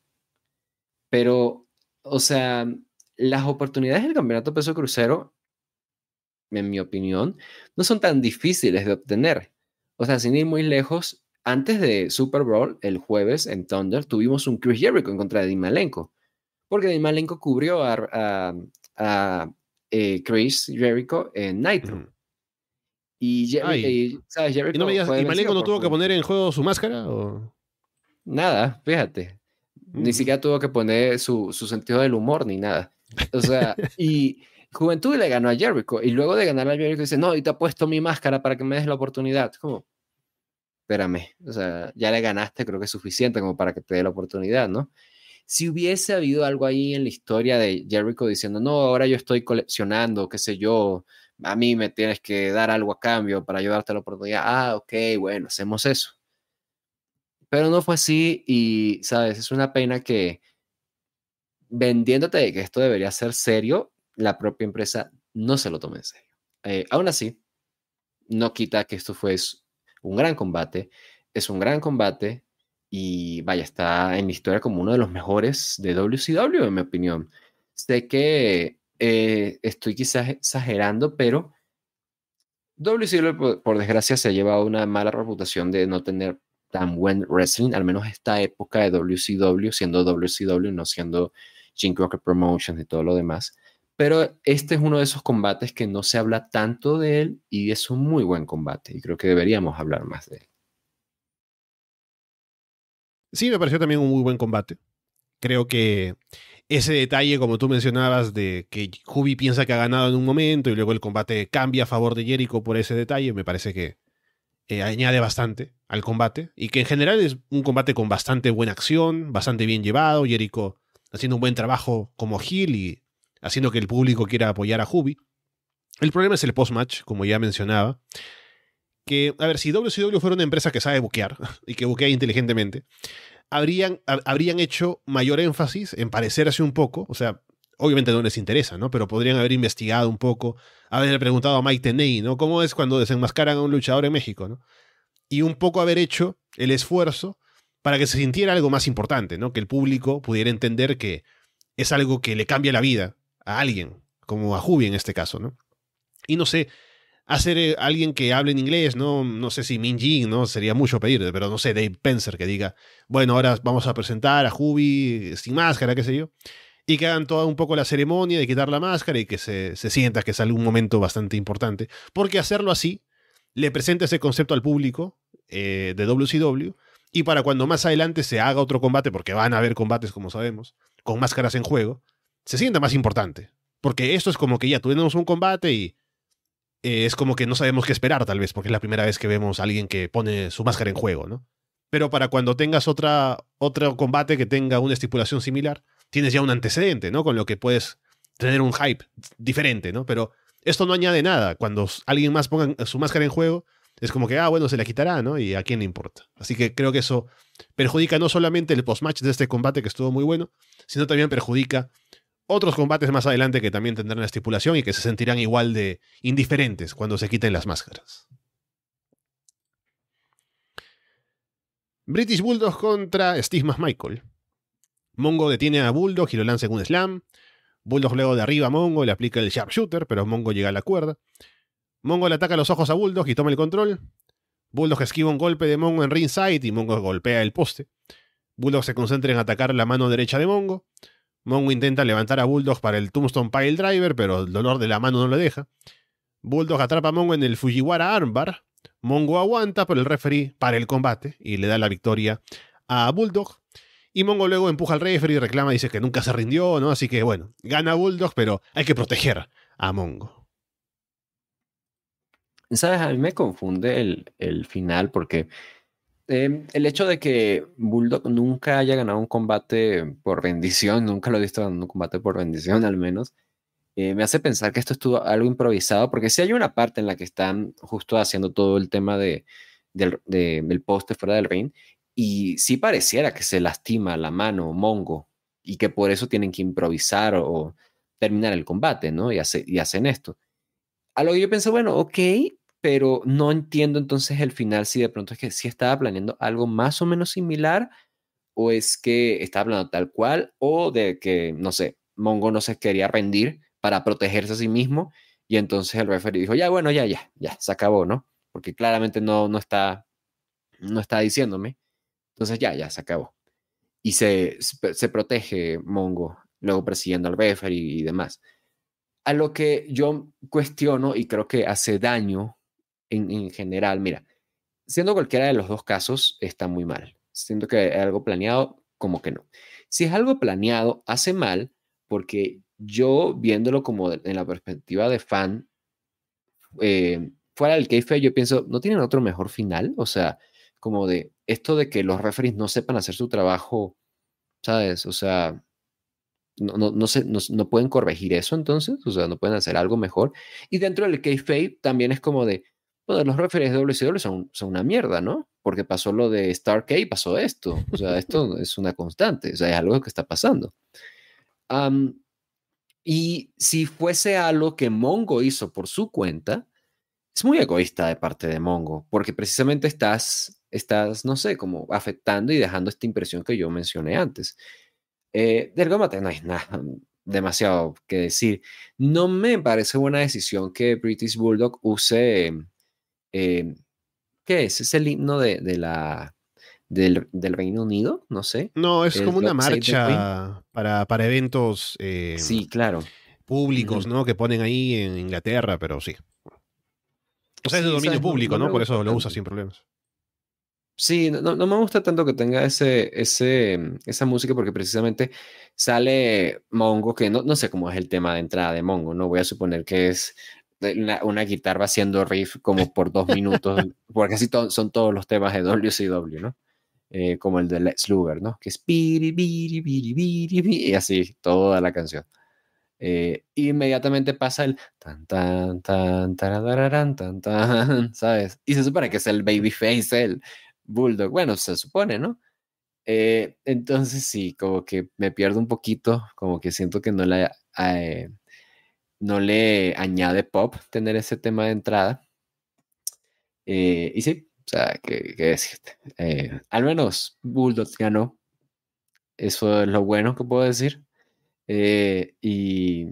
Pero, o sea, las oportunidades del campeonato peso crucero, en mi opinión, no son tan difíciles de obtener. O sea, sin ir muy lejos, antes de Super Bowl, el jueves en Thunder, tuvimos un Chris Jericho en contra de Dimalenko. Porque Dimalenko cubrió a, eh, Chris Jericho en Nitro. Y, eh, Jericho no Malenko no tuvo que poner en juego su máscara? ¿o? Nada, fíjate. Ni mm. siquiera tuvo que poner su, sentido del humor ni nada. O sea, y Juventud le ganó a Jericho. Y luego de ganar a Jericho dice, no, y te ha puesto mi máscara para que me des la oportunidad. ¿Cómo? espérame, o sea, ya le ganaste, creo que es suficiente como para que te dé la oportunidad, ¿no? Si hubiese habido algo ahí en la historia de Jericho diciendo, no, ahora yo estoy coleccionando, qué sé yo, a mí me tienes que dar algo a cambio para ayudarte a la oportunidad, ah, ok, bueno, hacemos eso. Pero no fue así y, sabes, es una pena que vendiéndote de que esto debería ser serio, la propia empresa no se lo tome en serio. Eh, aún así, no quita que esto fue un gran combate, es un gran combate y vaya, está en mi historia como uno de los mejores de WCW, en mi opinión. Sé que eh, estoy quizás exagerando, pero WCW, por, desgracia, se ha llevado una mala reputación de no tener tan buen wrestling, al menos esta época de WCW, siendo WCW, no siendo Jim Crockett Promotions y todo lo demás. Pero este es uno de esos combates que no se habla tanto de él y es un muy buen combate y creo que deberíamos hablar más de él. Sí, me pareció también un muy buen combate. Creo que ese detalle, como tú mencionabas, de que Hubi piensa que ha ganado en un momento y luego el combate cambia a favor de Jericho por ese detalle, me parece que eh, añade bastante al combate y que en general es un combate con bastante buena acción, bastante bien llevado, Jericho haciendo un buen trabajo como Gil y haciendo que el público quiera apoyar a Hubi. El problema es el post-match, como ya mencionaba. Que, a ver, si WCW fuera una empresa que sabe buquear y que buquea inteligentemente, habrían, habrían hecho mayor énfasis en parecerse un poco, o sea, obviamente no les interesa, ¿no? Pero podrían haber investigado un poco, haberle preguntado a Mike Tenney, ¿no? ¿Cómo es cuando desenmascaran a un luchador en México, ¿no? Y un poco haber hecho el esfuerzo para que se sintiera algo más importante, ¿no? Que el público pudiera entender que es algo que le cambia la vida a alguien, como a Hubi en este caso, ¿no? Y no sé, hacer eh, alguien que hable en inglés, ¿no? No sé si Min ¿no? Sería mucho pedir, pero no sé, Dave Penser que diga, bueno, ahora vamos a presentar a Hubi eh, sin máscara, qué sé yo. Y que hagan toda un poco la ceremonia de quitar la máscara y que se, sienta que es algún momento bastante importante. Porque hacerlo así le presenta ese concepto al público eh, de WCW y para cuando más adelante se haga otro combate, porque van a haber combates como sabemos, con máscaras en juego, se sienta más importante. Porque esto es como que ya tuvimos un combate y eh, es como que no sabemos qué esperar tal vez, porque es la primera vez que vemos a alguien que pone su máscara en juego, ¿no? Pero para cuando tengas otra, otro combate que tenga una estipulación similar, tienes ya un antecedente, ¿no? Con lo que puedes tener un hype diferente, ¿no? Pero esto no añade nada. Cuando alguien más ponga su máscara en juego, es como que, ah, bueno, se la quitará, ¿no? Y a quién le importa. Así que creo que eso perjudica no solamente el post-match de este combate, que estuvo muy bueno, sino también perjudica otros combates más adelante que también tendrán la estipulación y que se sentirán igual de indiferentes cuando se quiten las máscaras. British Bulldog contra Steve Michael. Mongo detiene a Bulldog y lo lanza en un slam. Bulldog luego de arriba a Mongo le aplica el sharpshooter, pero Mongo llega a la cuerda. Mongo le ataca los ojos a Bulldog y toma el control. Bulldog esquiva un golpe de Mongo en ringside y Mongo golpea el poste. Bulldog se concentra en atacar la mano derecha de Mongo. Mongo intenta levantar a Bulldog para el Tombstone Pile Driver, pero el dolor de la mano no lo deja. Bulldog atrapa a Mongo en el Fujiwara Armbar. Mongo aguanta, pero el referee para el combate y le da la victoria a Bulldog. Y Mongo luego empuja al referee y reclama, dice que nunca se rindió, ¿no? Así que bueno, gana Bulldog, pero hay que proteger a Mongo. ¿Sabes? A mí me confunde el, el final porque Em, el hecho de que Bulldog nunca haya ganado un combate por bendición, nunca lo he visto ganando un combate por bendición al menos, eh, me hace pensar que esto estuvo algo improvisado, porque si hay una parte en la que están justo haciendo todo el tema de, del, poste fuera del ring, y si pareciera que se lastima la mano Mongo, y que por eso tienen que improvisar o, terminar el combate, ¿no? Y, y hacen esto. A lo que yo pensé, bueno, ok, pero no entiendo entonces el final si de pronto es que sí estaba planeando algo más o menos similar o es que estaba hablando tal cual o de que, no sé, Mongo no se quería rendir para protegerse a sí mismo y entonces el referee dijo, ya, bueno, ya, ya, ya, se acabó, ¿no? Porque claramente no, no, está, no está diciéndome. Entonces ya, ya, se acabó. Y se, se protege Mongo, luego persiguiendo al referee y demás. A lo que yo cuestiono y creo que hace daño en, general, mira, siendo cualquiera de los dos casos, está muy mal. Siento que es algo planeado, como que no. Si es algo planeado, hace mal porque yo viéndolo como en la perspectiva de fan, eh, fuera del KFA, yo pienso, ¿no tienen otro mejor final? O sea, como de esto de que los referees no sepan hacer su trabajo, ¿sabes? O sea, no, no, pueden corregir eso entonces, o sea, no pueden hacer algo mejor. Y dentro del KFA también es como de, los referees de WCW son, una mierda, ¿no? Porque pasó lo de Star pasó esto. O sea, esto es una constante, o sea, es algo que está pasando. y si fuese algo que Mongo hizo por su cuenta, es muy egoísta de parte de Mongo, porque precisamente estás, estás no sé, como afectando y dejando esta impresión que yo mencioné antes. Eh, del no hay nada demasiado que decir. No me parece buena decisión que British Bulldog use eh, ¿qué es? ¿Es el himno de, la, del, Reino Unido? No sé. No, es, como una marcha para, para eventos em, sí, claro. públicos, ¿no? Que ponen ahí en Inglaterra, pero sí. O sea, es de dominio público, ¿no? Por eso lo usa sin problemas. Sí, no, no, me gusta tanto que tenga ese, ese, em, esa música porque precisamente sale Mongo, que no, no sé cómo es el tema de entrada de Mongo, no voy a suponer que es una, guitarra haciendo riff como por dos minutos, porque así son todos los temas de WCW, ¿no? Eh, como el de Let's Luger, ¿no? Que es biri, biri, biri, y así toda la canción. Eh, inmediatamente pasa el tan tan tan tan tan tan, ¿sabes? Y se supone que es el babyface, el bulldog. Bueno, se supone, ¿no? Eh, entonces sí, como que me pierdo un poquito, como que siento que no la, eh, no le añade pop tener ese tema de entrada. Eh, y sí, o sea, ¿qué, decirte? Eh, al menos Bulldog ganó. Eso es lo bueno que puedo decir. Eh, y,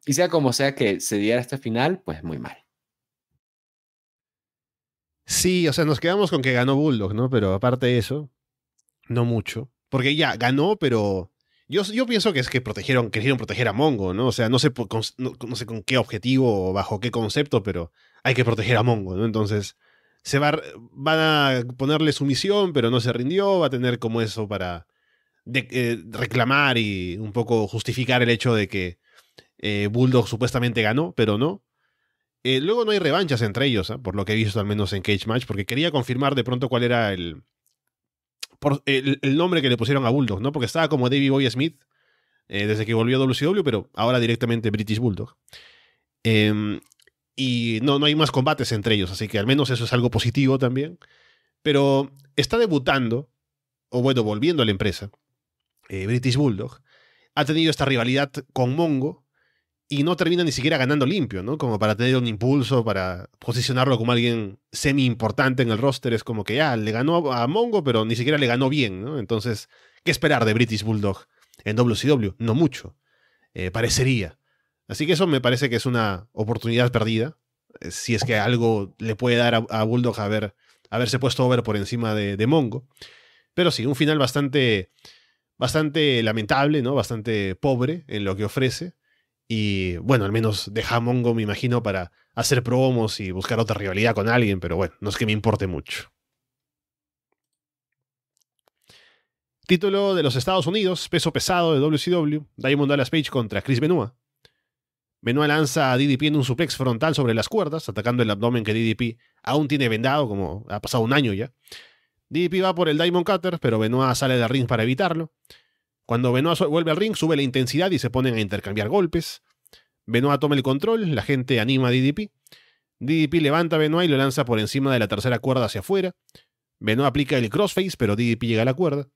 sea como sea que se diera esta final, pues muy mal. Sí, o sea, nos quedamos con que ganó Bulldog, ¿no? Pero aparte de eso, no mucho. Porque ya ganó, pero yo, pienso que es que protegieron, proteger a Mongo, ¿no? O sea, no sé, pues, con, sé con qué objetivo o bajo qué concepto, pero hay que proteger a Mongo, ¿no? Entonces, se va, van a ponerle sumisión, pero no se rindió, va a tener como eso para eh, reclamar y un poco justificar el hecho de que eh, Bulldog supuestamente ganó, pero no. Eh, luego no hay revanchas entre ellos, ¿ah? por lo que he visto al menos en Cage Match, porque quería confirmar de pronto cuál era el, el, nombre que le pusieron a Bulldog, ¿no? Porque estaba como David Boy Smith eh, desde que volvió a WCW, pero ahora directamente British Bulldog. Em, y no, no hay más combates entre ellos, así que al menos eso es algo positivo también. Pero está debutando, o bueno, volviendo a la empresa, eh, British Bulldog. Ha tenido esta rivalidad con Mongo, y no termina ni siquiera ganando limpio, ¿no? Como para tener un impulso, para posicionarlo como alguien semi-importante en el roster. Es como que ya ah, le ganó a Mongo, pero ni siquiera le ganó bien, ¿no? Entonces, ¿qué esperar de British Bulldog en WCW? No mucho, eh, parecería. Así que eso me parece que es una oportunidad perdida. Eh, si es que algo le puede dar a, Bulldog haberse puesto over por encima de, de Mongo. Pero sí, un final bastante, bastante lamentable, ¿no? Bastante pobre en lo que ofrece y bueno, al menos a Mongo, me imagino, para hacer promos y buscar otra rivalidad con alguien, pero bueno, no es que me importe mucho. Título de los Estados Unidos, peso pesado de WCW, Diamond Dallas Page contra Chris Benoit. Benoit lanza a DDP en un suplex frontal sobre las cuerdas, atacando el abdomen que DDP aún tiene vendado, como ha pasado un año ya. DDP va por el Diamond Cutter, pero Benoit sale del ring para evitarlo. Cuando Benoit vuelve al ring, sube la intensidad y se ponen a intercambiar golpes. Benoit toma el control, la gente anima a DDP. DDP levanta a Benoit y lo lanza por encima de la tercera cuerda hacia afuera. Benoit aplica el crossface, pero DDP llega a la cuerda.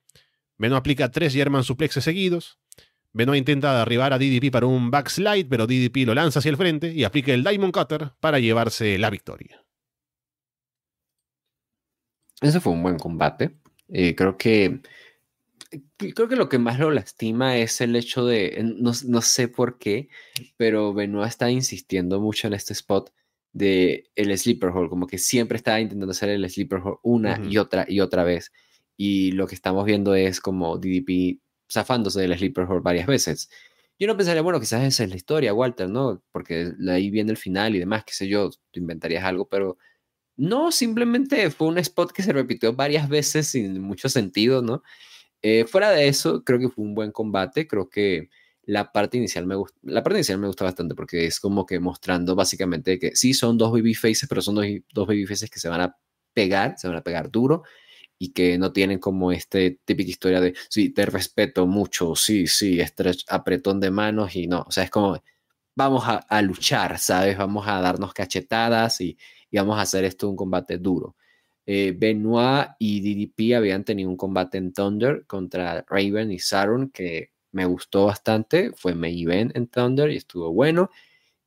Benoit aplica tres German suplexes seguidos. Benoit intenta derribar a DDP para un backslide, pero DDP lo lanza hacia el frente y aplica el Diamond Cutter para llevarse la victoria. Ese fue un buen combate. Eh, creo que creo que lo que más lo lastima es el hecho de, no, sé por qué, pero Benoit está insistiendo mucho en este spot de el sleeper hole, como que siempre está intentando hacer el sleeper hole una y otra y otra vez. Y lo que estamos viendo es como DDP zafándose del sleeper hole varias veces. Yo no pensaría, bueno, quizás esa es la historia, Walter, ¿no? Porque ahí viene el final y demás, qué sé yo, tú inventarías algo, pero no, simplemente fue un spot que se repitió varias veces sin mucho sentido, ¿no? Eh, fuera de eso, creo que fue un buen combate. Creo que la parte inicial me gusta, la parte inicial me gusta bastante porque es como que mostrando básicamente que sí son dos baby faces, pero son dos, dos faces que se van a pegar, se van a pegar duro y que no tienen como este típica historia de sí, te respeto mucho, sí, sí, apretón de manos y no, o sea, es como vamos a, luchar, ¿sabes? Vamos a darnos cachetadas y, vamos a hacer esto un combate duro. Eh, Benoit y DDP habían tenido un combate en Thunder contra Raven y Saron que me gustó bastante. Fue main event en Thunder y estuvo bueno.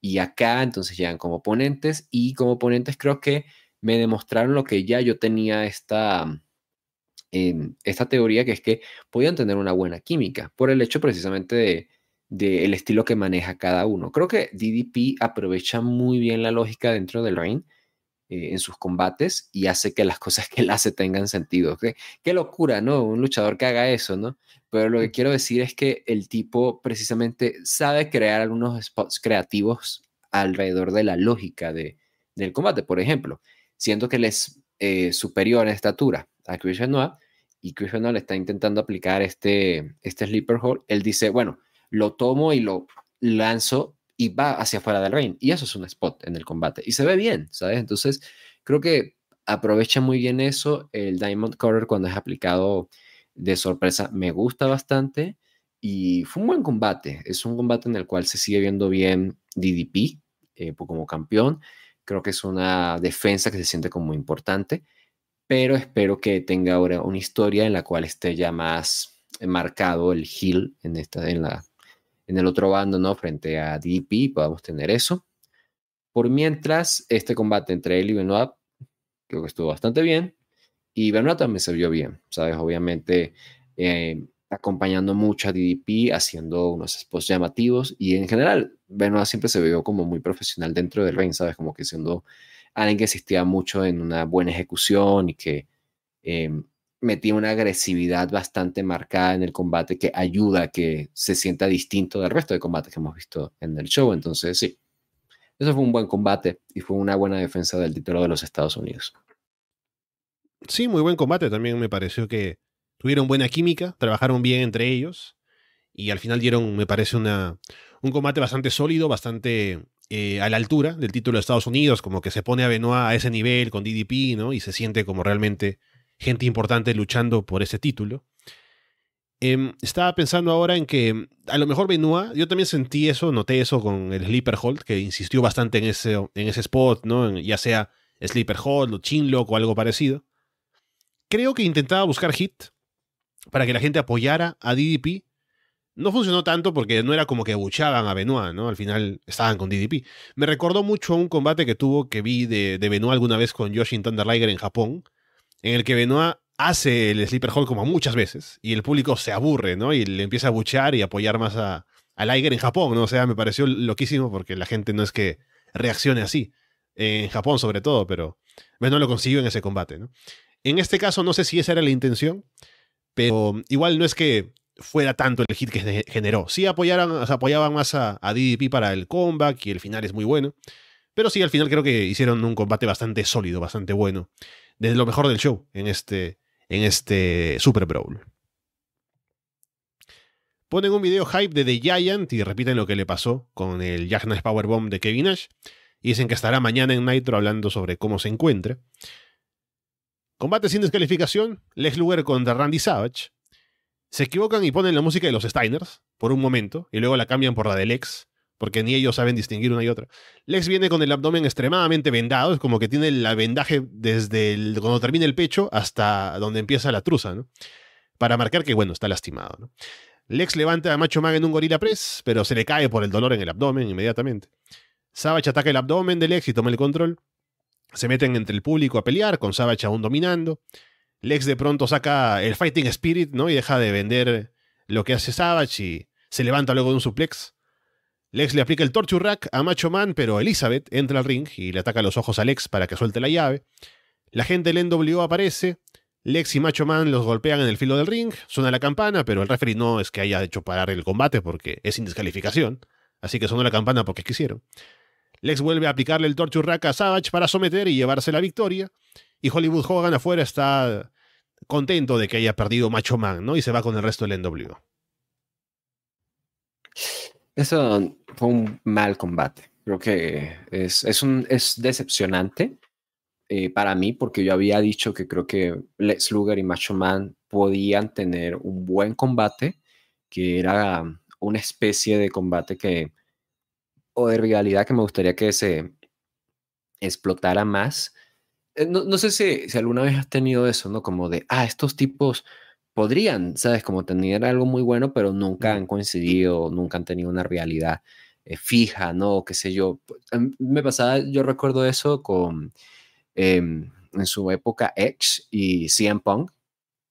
Y acá entonces llegan como oponentes y como oponentes creo que me demostraron lo que ya yo tenía esta, mm, em, esta teoría que es que podían tener una buena química por el hecho precisamente de, del estilo que maneja cada uno. Creo que DDP aprovecha muy bien la lógica dentro del rain. Eh, en sus combates y hace que las cosas que él hace tengan sentido. ¿Qué, locura, ¿no? Un luchador que haga eso, ¿no? Pero lo que quiero decir es que el tipo precisamente sabe crear algunos spots creativos alrededor de la lógica de, del combate. Por ejemplo, siendo que él es eh, superior en estatura a Chris y Chris Benoit le está intentando aplicar este, este sleeper hold, él dice, bueno, lo tomo y lo lanzo y va hacia afuera del ring. Y eso es un spot en el combate. Y se ve bien, ¿sabes? Entonces, creo que aprovecha muy bien eso. El Diamond Cutter cuando es aplicado de sorpresa me gusta bastante. Y fue un buen combate. Es un combate en el cual se sigue viendo bien DDP eh, como campeón. Creo que es una defensa que se siente como importante. Pero espero que tenga ahora una historia en la cual esté ya más marcado el heel en, esta, en la en el otro bando, ¿no? Frente a DDP, podamos tener eso. Por mientras, este combate entre él y Benoit, creo que estuvo bastante bien. Y Benoit también se vio bien, ¿sabes? Obviamente, eh, acompañando mucho a DDP, haciendo unos spots llamativos. Y en general, Benoit siempre se vio como muy profesional dentro del ring, ¿sabes? Como que siendo alguien que existía mucho en una buena ejecución y que em, metía una agresividad bastante marcada en el combate que ayuda a que se sienta distinto del resto de combates que hemos visto en el show. Entonces, sí, eso fue un buen combate y fue una buena defensa del título de los Estados Unidos. Sí, muy buen combate también me pareció que tuvieron buena química, trabajaron bien entre ellos y al final dieron, me parece, una, un combate bastante sólido, bastante eh, a la altura del título de Estados Unidos, como que se pone a Benoit a ese nivel con DDP, ¿no? Y se siente como realmente gente importante luchando por ese título. Em, estaba pensando ahora en que a lo mejor Benoit, yo también sentí eso, noté eso con el Sleeper que insistió bastante en ese, en ese spot, ¿no? ya sea Sleeper o Chinlock o algo parecido. Creo que intentaba buscar hit para que la gente apoyara a DDP. No funcionó tanto porque no era como que abuchaban a Benoit, ¿no? Al final estaban con DDP. Me recordó mucho un combate que tuvo que vi de, de Benoit alguna vez con Yoshin Thunderliger en Japón, en el que Benoit hace el Sleeper Hole como muchas veces y el público se aburre, ¿no? Y le empieza a buchar y apoyar más a, a Liger en Japón, ¿no? O sea, me pareció loquísimo porque la gente no es que reaccione así, eh, en Japón sobre todo, pero Benoit lo consiguió en ese combate, ¿no? En este caso no sé si esa era la intención, pero igual no es que fuera tanto el hit que generó. Sí apoyaban más a, a, DDP para el comeback y el final es muy bueno. Pero sí, al final creo que hicieron un combate bastante sólido, bastante bueno de lo mejor del show en este, en este Super brawl Ponen un video hype de The Giant y repiten lo que le pasó con el power Powerbomb de Kevin Nash. Y dicen que estará mañana en Nitro hablando sobre cómo se encuentra. Combate sin descalificación, Lex Luger contra Randy Savage. Se equivocan y ponen la música de los Steiners por un momento y luego la cambian por la de Lex porque ni ellos saben distinguir una y otra. Lex viene con el abdomen extremadamente vendado, es como que tiene el vendaje desde el, cuando termina el pecho hasta donde empieza la truza, Para marcar que, bueno, está lastimado, Lex levanta a Macho Mag en un gorila press, pero se le cae por el dolor en el abdomen inmediatamente. Savage ataca el abdomen de Lex y toma el control. Se meten entre el público a pelear, con Savage aún dominando. Lex de pronto saca el Fighting Spirit, ¿no? Y deja de vender lo que hace Savage y se levanta luego de un suplex. Lex le aplica el torture rack a Macho Man, pero Elizabeth entra al ring y le ataca los ojos a Lex para que suelte la llave. La gente del NWO aparece. Lex y Macho Man los golpean en el filo del ring, suena la campana, pero el referee no es que haya hecho parar el combate porque es sin descalificación, así que suena la campana porque quisieron. Lex vuelve a aplicarle el torture rack a Savage para someter y llevarse la victoria, y Hollywood Hogan afuera está contento de que haya perdido Macho Man, ¿no? Y se va con el resto del NWO. Eso fue un mal combate. Creo que es, un, es decepcionante eh, para mí porque yo había dicho que creo que Lex Luger y Macho Man podían tener un buen combate, que era una especie de combate que, o de rivalidad que me gustaría que se explotara más. Eh, no, sé si, si alguna vez has tenido eso, ¿no? Como de, ah, estos tipos podrían, ¿sabes? Como tener algo muy bueno, pero nunca han coincidido, nunca han tenido una realidad eh, fija, ¿no? Qué sé yo. Pues, me pasaba, yo recuerdo eso con, em, en su época, Edge y CM Punk.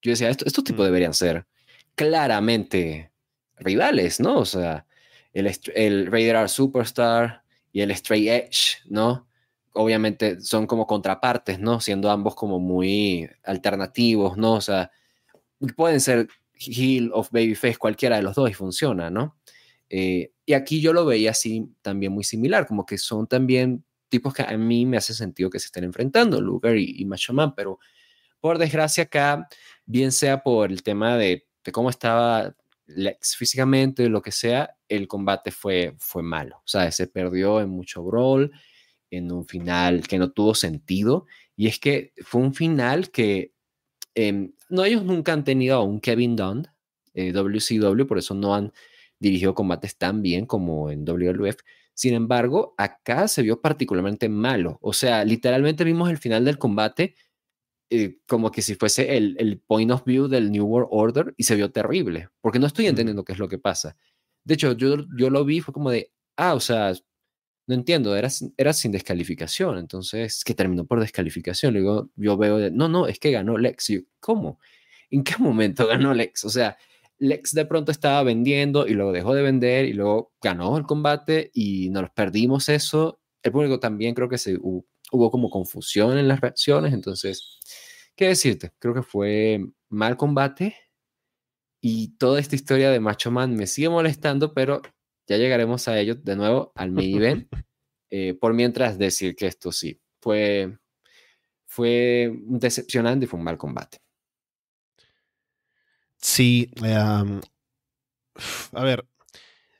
Yo decía, estos tipos mm. deberían ser claramente rivales, ¿no? O sea, el, el Radar Superstar y el Straight Edge, ¿no? Obviamente son como contrapartes, ¿no? Siendo ambos como muy alternativos, ¿no? O sea, pueden ser heel of babyface, cualquiera de los dos y funciona, ¿no? Eh, y aquí yo lo veía así también muy similar, como que son también tipos que a mí me hace sentido que se estén enfrentando, Luger y, y Macho Man, pero por desgracia acá, bien sea por el tema de, cómo estaba Lex físicamente, lo que sea, el combate fue, fue malo, o sea, se perdió en mucho brawl, en un final que no tuvo sentido, y es que fue un final que em, no, ellos nunca han tenido a un Kevin Dunn, eh, WCW, por eso no han dirigido combates tan bien como en WWF. Sin embargo, acá se vio particularmente malo. O sea, literalmente vimos el final del combate eh, como que si fuese el, point of view del New World Order y se vio terrible, porque no estoy entendiendo qué es lo que pasa. De hecho, yo, yo lo vi, fue como de, ah, o sea, no entiendo, era, era sin descalificación, entonces, que terminó por descalificación. Luego yo veo, no, no, es que ganó Lex. ¿cómo? ¿En qué momento ganó Lex? O sea, Lex de pronto estaba vendiendo y luego dejó de vender y luego ganó el combate y nos perdimos eso. El público también creo que se, hubo como confusión en las reacciones, entonces, ¿qué decirte? Creo que fue mal combate y toda esta historia de Macho Man me sigue molestando, pero ya llegaremos a ello de nuevo, al main event. Eh, por mientras decir que esto sí, fue, fue decepcionante y fue un mal combate. Sí, a ver,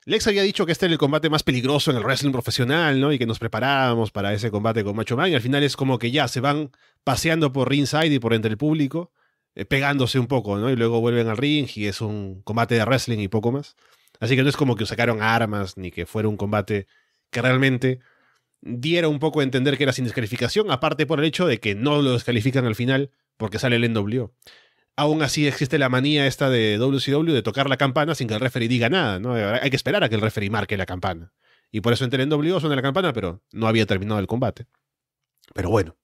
Lex había dicho que este era el combate más peligroso en el wrestling profesional, ¿no? Y que nos preparábamos para ese combate con Macho Man. Y al final es como que ya se van paseando por ringside y por entre el público, eh, pegándose un poco, ¿no? Y luego vuelven al ring y es un combate de wrestling y poco más. Así que no es como que sacaron armas ni que fuera un combate que realmente diera un poco a entender que era sin descalificación, aparte por el hecho de que no lo descalifican al final porque sale el NW. Aún así existe la manía esta de WCW de tocar la campana sin que el referee diga nada, Hay que esperar a que el referee marque la campana. Y por eso en NW, suena la campana, pero no había terminado el combate. Pero bueno.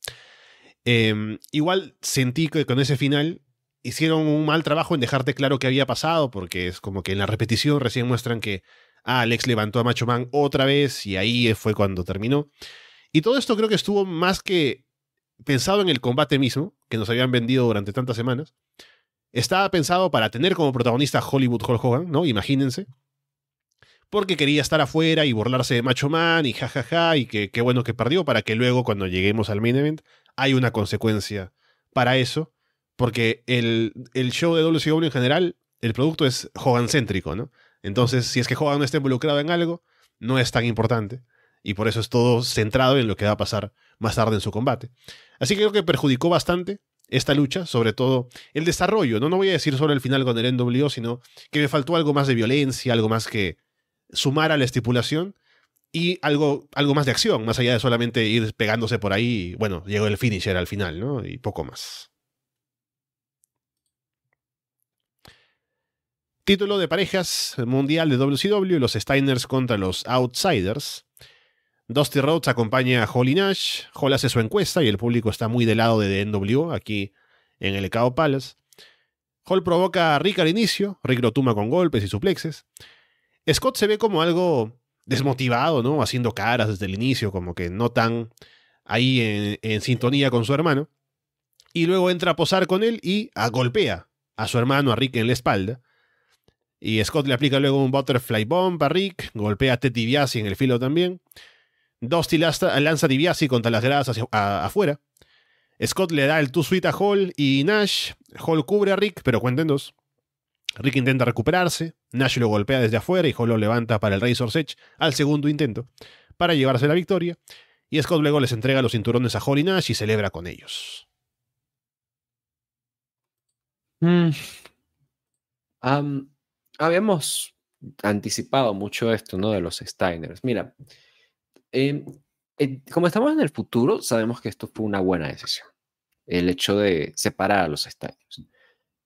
Em, igual sentí que con ese final hicieron un mal trabajo en dejarte claro qué había pasado, porque es como que en la repetición recién muestran que ah, Alex levantó a Macho Man otra vez y ahí fue cuando terminó. Y todo esto creo que estuvo más que pensado en el combate mismo, que nos habían vendido durante tantas semanas. Estaba pensado para tener como protagonista Hollywood Hulk Hogan, ¿no? Imagínense. Porque quería estar afuera y burlarse de Macho Man y jajaja, ja, ja, y que qué bueno que perdió, para que luego cuando lleguemos al main event hay una consecuencia para eso porque el, show de WCW en general, el producto es Hogan céntrico, ¿no? Entonces, si es que Hogan no está involucrado en algo, no es tan importante. Y por eso es todo centrado en lo que va a pasar más tarde en su combate. Así que creo que perjudicó bastante esta lucha, sobre todo el desarrollo. No, no voy a decir solo el final con el NWO, sino que me faltó algo más de violencia, algo más que sumar a la estipulación y algo, algo más de acción, más allá de solamente ir pegándose por ahí. Bueno, llegó el finisher al final, ¿no? Y poco más. Título de parejas eh, mundial de WCW, los Steiners contra los Outsiders. Dusty Rhodes acompaña a Holly Nash, Hall hace su encuesta y el público está muy del lado de NWO aquí en el Cao Palace. Hall provoca a Rick al inicio, Rick lo tuma con golpes y suplexes. Scott se ve como algo desmotivado, ¿no? Haciendo caras desde el inicio, como que no tan ahí en, en sintonía con su hermano. Y luego entra a posar con él y a golpea a su hermano, a Rick, en la espalda. Y Scott le aplica luego un Butterfly Bomb a Rick, golpea a Ted DiBiase en el filo también. Dusty lanza a DiBiase contra las gradas hacia, afuera. Scott le da el two suite a Hall y Nash. Hall cubre a Rick, pero cuenten dos. Rick intenta recuperarse. Nash lo golpea desde afuera y Hall lo levanta para el Razor's Edge al segundo intento para llevarse la victoria. Y Scott luego les entrega los cinturones a Hall y Nash y celebra con ellos. Hmm. Um, habíamos anticipado mucho esto, ¿no? De los Steiners. Mira, em, como estamos en el futuro, sabemos que esto fue una buena decisión, el hecho de separar a los Steiners.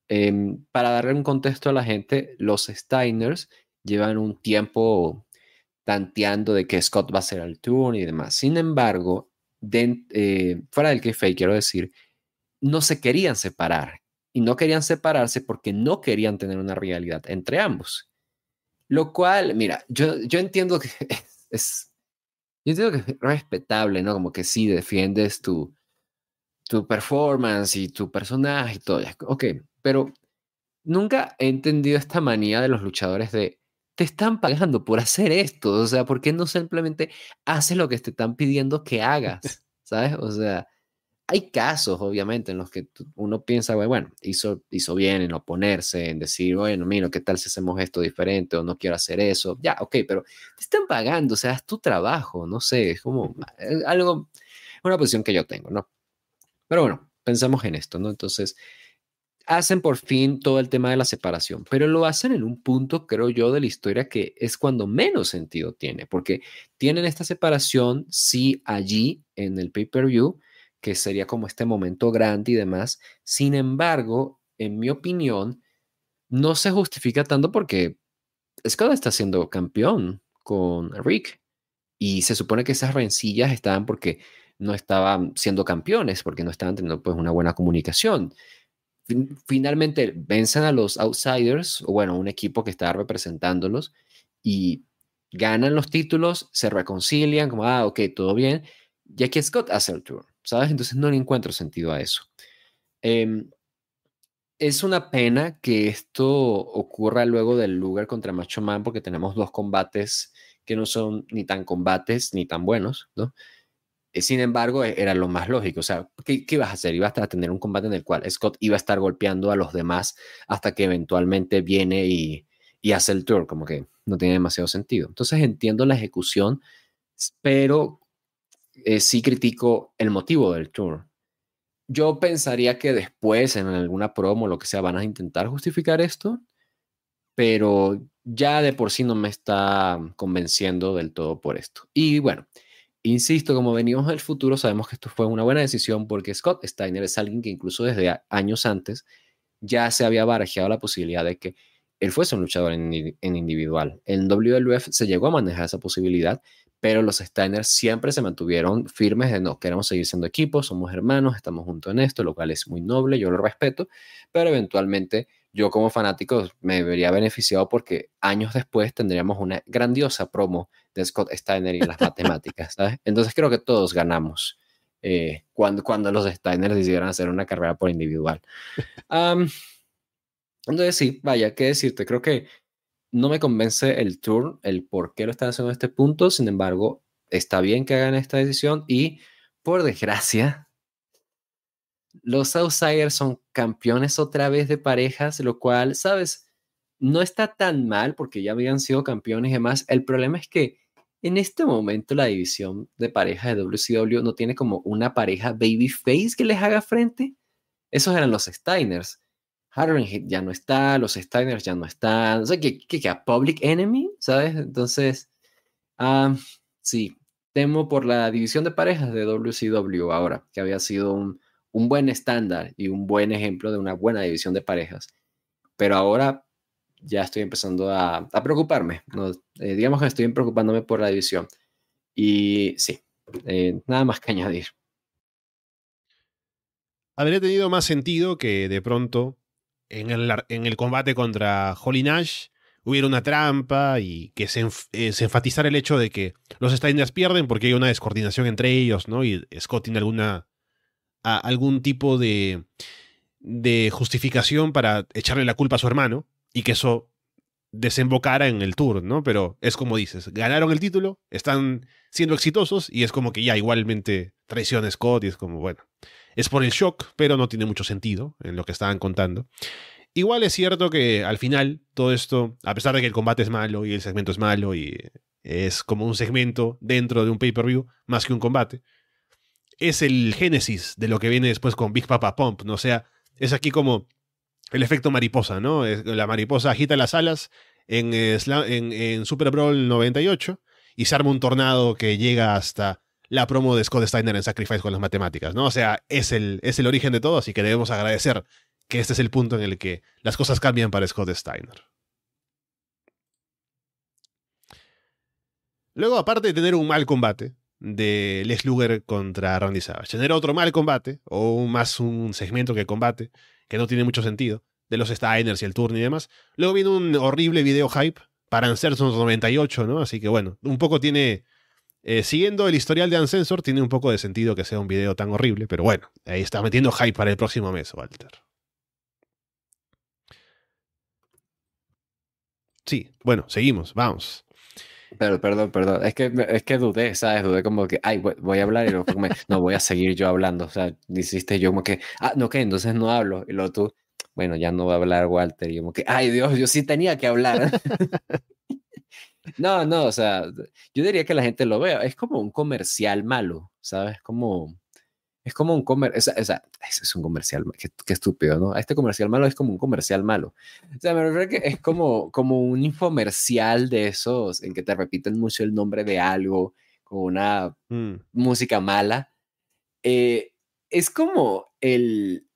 Em, para darle un contexto a la gente, los Steiners llevan un tiempo tanteando de que Scott va a ser el turn y demás. Sin embargo, eh, fuera del y quiero decir, no se querían separar y no querían separarse porque no querían tener una realidad entre ambos. Lo cual, mira, yo, yo entiendo que es, yo entiendo que es respetable, ¿no? Como que sí defiendes tu, tu performance y tu personaje y todo. Ok, pero nunca he entendido esta manía de los luchadores de te están pagando por hacer esto, o sea, ¿por qué no simplemente haces lo que te están pidiendo que hagas? ¿Sabes? O sea, hay casos, obviamente, en los que uno piensa, bueno, hizo, hizo bien en oponerse, en decir, bueno, mira, ¿qué tal si hacemos esto diferente o no quiero hacer eso? Ya, ok, pero te están pagando, o sea, es tu trabajo, no sé, es como eh, algo, una posición que yo tengo, ¿no? Pero bueno, pensamos en esto, ¿no? Entonces, hacen por fin todo el tema de la separación, pero lo hacen en un punto, creo yo, de la historia que es cuando menos sentido tiene, porque tienen esta separación, sí, allí en el pay-per-view, que sería como este momento grande y demás. Sin embargo, en mi opinión, no se justifica tanto porque Scott está siendo campeón con Rick y se supone que esas rencillas estaban porque no estaban siendo campeones, porque no estaban teniendo pues una buena comunicación. Finalmente vencen a los outsiders, o bueno, un equipo que está representándolos y ganan los títulos, se reconcilian, como, ah, ok, todo bien. Ya que Scott hace el tour. ¿sabes? Entonces no le encuentro sentido a eso. Em, es una pena que esto ocurra luego del lugar contra Macho Man porque tenemos dos combates que no son ni tan combates ni tan buenos, ¿no? Eh, sin embargo, e, era lo más lógico. O sea, ¿qué, ibas a hacer? Ibas a tener un combate en el cual Scott iba a estar golpeando a los demás hasta que eventualmente viene y, y hace el tour. Como que no tiene demasiado sentido. Entonces entiendo la ejecución, pero eh, sí critico el motivo del tour. Yo pensaría que después, en alguna promo o lo que sea, van a intentar justificar esto, pero ya de por sí no me está convenciendo del todo por esto. Y bueno, insisto, como venimos del futuro, sabemos que esto fue una buena decisión porque Scott Steiner es alguien que incluso desde años antes ya se había barajeado la posibilidad de que él fuese un luchador en, individual. El WWF se llegó a manejar esa posibilidad pero los Steiners siempre se mantuvieron firmes de no, queremos seguir siendo equipo, somos hermanos, estamos juntos en esto, lo cual es muy noble, yo lo respeto, pero eventualmente yo como fanático me vería beneficiado porque años después tendríamos una grandiosa promo de Scott Steiner y las matemáticas, Entonces creo que todos ganamos eh, cuando, cuando los Steiners decidieran hacer una carrera por individual. entonces sí, vaya, qué decirte, creo que no me convence el turn, el por qué lo están haciendo en este punto. Sin embargo, está bien que hagan esta decisión y, por desgracia, los outsiders son campeones otra vez de parejas, lo cual, ¿sabes? No está tan mal porque ya habían sido campeones y demás. El problema es que en este momento la división de parejas de WCW no tiene como una pareja babyface que les haga frente. Esos eran los Steiners. Harlan ya no está, los Steiners ya no están, o sea, qué, queda Public Enemy, ¿sabes? Entonces, uh, sí, temo por la división de parejas de WCW ahora, que había sido un, buen estándar y un buen ejemplo de una buena división de parejas. Pero ahora ya estoy empezando a, preocuparme, eh, digamos que estoy preocupándome por la división. Y sí, eh, nada más que añadir. Habría tenido más sentido que de pronto en el, combate contra Holly Nash hubiera una trampa y que eh, se, enfatizara el hecho de que los Steiners pierden porque hay una descoordinación entre ellos, ¿no? Y Scott tiene alguna, algún tipo de, de justificación para echarle la culpa a su hermano y que eso desembocara en el tour, ¿no? Pero es como dices, ganaron el título, están siendo exitosos y es como que ya igualmente traiciona Scott y es como, bueno, es por el shock, pero no tiene mucho sentido en lo que estaban contando. Igual es cierto que al final todo esto, a pesar de que el combate es malo y el segmento es malo y es como un segmento dentro de un pay-per-view más que un combate, es el génesis de lo que viene después con Big Papa Pump, O sea, es aquí como el efecto mariposa, ¿no? La mariposa agita las alas en, eh, en, en Super Brawl 98 y se arma un tornado que llega hasta la promo de Scott Steiner en Sacrifice con las matemáticas, ¿no? O sea, es el, es el origen de todo, así que debemos agradecer que este es el punto en el que las cosas cambian para Scott Steiner. Luego, aparte de tener un mal combate de Les Luger contra Randy Savage, tener otro mal combate, o más un segmento que combate, que no tiene mucho sentido, de los Steiners y el turno y demás. Luego viene un horrible video hype para Anserson 98, ¿no? Así que bueno, un poco tiene eh, siguiendo el historial de Ancensor, tiene un poco de sentido que sea un video tan horrible, pero bueno, ahí está metiendo hype para el próximo mes, Walter. Sí, bueno, seguimos, vamos. Pero, perdón, perdón. Es que, es que dudé, ¿sabes? Dudé como que, ay, voy a hablar y luego como, no, voy a seguir yo hablando. O sea, dijiste yo como que, ah, no, que entonces no hablo. Y luego tú, bueno, ya no va a hablar Walter. Y como que, ay, Dios, yo sí tenía que hablar. No, no, o sea, yo diría que la gente lo vea. Es como un comercial malo, ¿sabes? Como, es como un comercial, o sea, es un comercial, qué, estúpido, ¿no? Este comercial malo es como un comercial malo. O sea, me refiero que es como, como un infomercial de esos en que te repiten mucho el nombre de algo con una mm. música mala. Eh, es como el,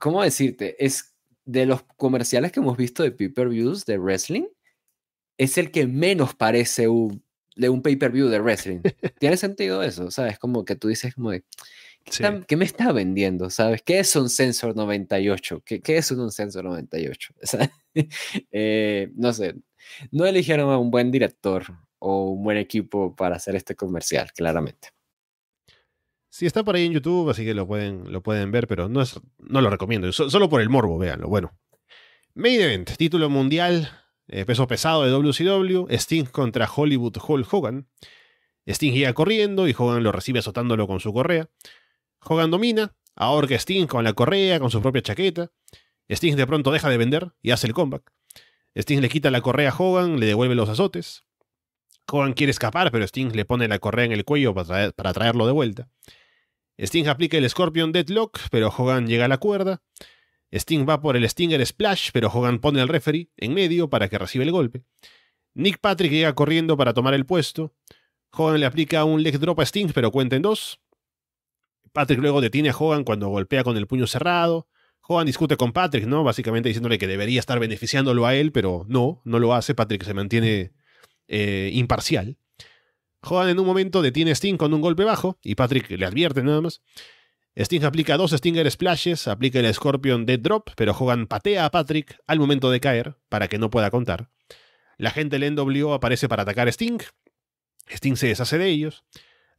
¿cómo decirte? Es de los comerciales que hemos visto de pay views de wrestling, es el que menos parece un, de un pay-per-view de wrestling. ¿Tiene sentido eso? ¿Sabes? Como que tú dices como de, ¿qué, me está vendiendo? ¿Sabes? ¿Qué es un Sensor 98? ¿Qué, es un Sensor 98? Eh, no sé. No eligieron a un buen director o un buen equipo para hacer este comercial, claramente. Sí, está por ahí en YouTube, así que lo pueden, lo pueden ver, pero no, es, no lo recomiendo. solo por el morbo, véanlo. Bueno. Main Event, título mundial, eh, peso pesado de WCW, Sting contra Hollywood Hulk Hogan. Sting llega corriendo y Hogan lo recibe azotándolo con su correa. Hogan domina, ahorca a Sting con la correa, con su propia chaqueta. Sting de pronto deja de vender y hace el comeback. Sting le quita la correa a Hogan, le devuelve los azotes. Hogan quiere escapar, pero Sting le pone la correa en el cuello para, para traerlo de vuelta. Sting aplica el Scorpion Deadlock, pero Hogan llega a la cuerda. Sting va por el Stinger Splash, pero Hogan pone al referee en medio para que reciba el golpe. Nick Patrick llega corriendo para tomar el puesto. Hogan le aplica un leg drop a Sting, pero cuenta en dos. Patrick luego detiene a Hogan cuando golpea con el puño cerrado. Hogan discute con Patrick, ¿no? Básicamente diciéndole que debería estar beneficiándolo a él, pero no, no lo hace. Patrick se mantiene eh, imparcial. Hogan en un momento detiene a Sting con un golpe bajo y Patrick le advierte nada más. Sting aplica dos Stinger Splashes, aplica el Scorpion Dead Drop, pero Hogan patea a Patrick al momento de caer, para que no pueda contar. La gente del NWO aparece para atacar a Sting. Sting se deshace de ellos.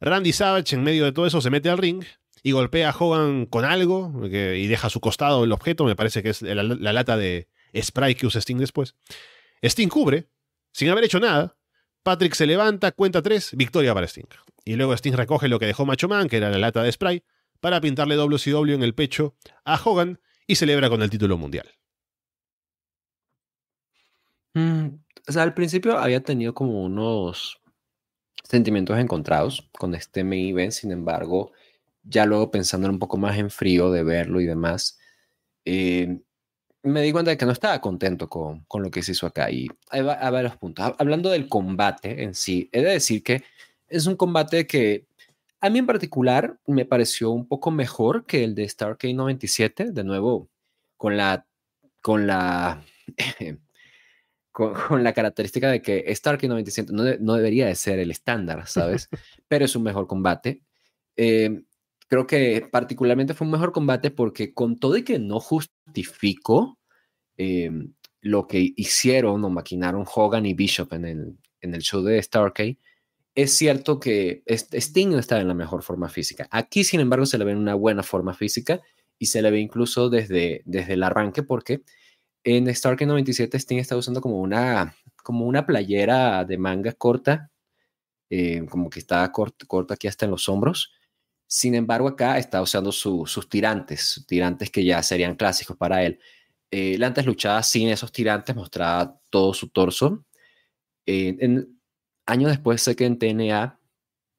Randy Savage, en medio de todo eso, se mete al ring y golpea a Hogan con algo y deja a su costado el objeto, me parece que es la, lata de spray que usa Sting después. Sting cubre, sin haber hecho nada. Patrick se levanta, cuenta tres, victoria para Sting. Y luego Sting recoge lo que dejó Macho Man, que era la lata de spray, para pintarle WCW en el pecho a Hogan y celebra con el título mundial. Mm, o sea, al principio había tenido como unos sentimientos encontrados con este main sin embargo, ya luego pensando un poco más en frío de verlo y demás, eh, me di cuenta de que no estaba contento con, con lo que se hizo acá. Y a, varios puntos. Hablando del combate en sí, he de decir que es un combate que a mí en particular me pareció un poco mejor que el de Starkey 97, de nuevo, con la, con la, con, la característica de que Starkey 97 no, debería de ser el estándar, ¿sabes? Pero es un mejor combate. Eh, creo que particularmente fue un mejor combate porque con todo y que no justificó em, lo que hicieron o maquinaron Hogan y Bishop en el, en el show de Starkey, es cierto que Sting no está en la mejor forma física. Aquí, sin embargo, se le ve en una buena forma física y se le ve incluso desde, desde el arranque porque en Stark 97 Sting está usando como una, como una playera de manga corta, eh, como que estaba corta, corta aquí hasta en los hombros. Sin embargo, acá está usando sus tirantes, tirantes que ya serían clásicos para él. Eh, él antes luchaba sin esos tirantes, mostraba todo su torso. Eh, en, años después sé que en TNA,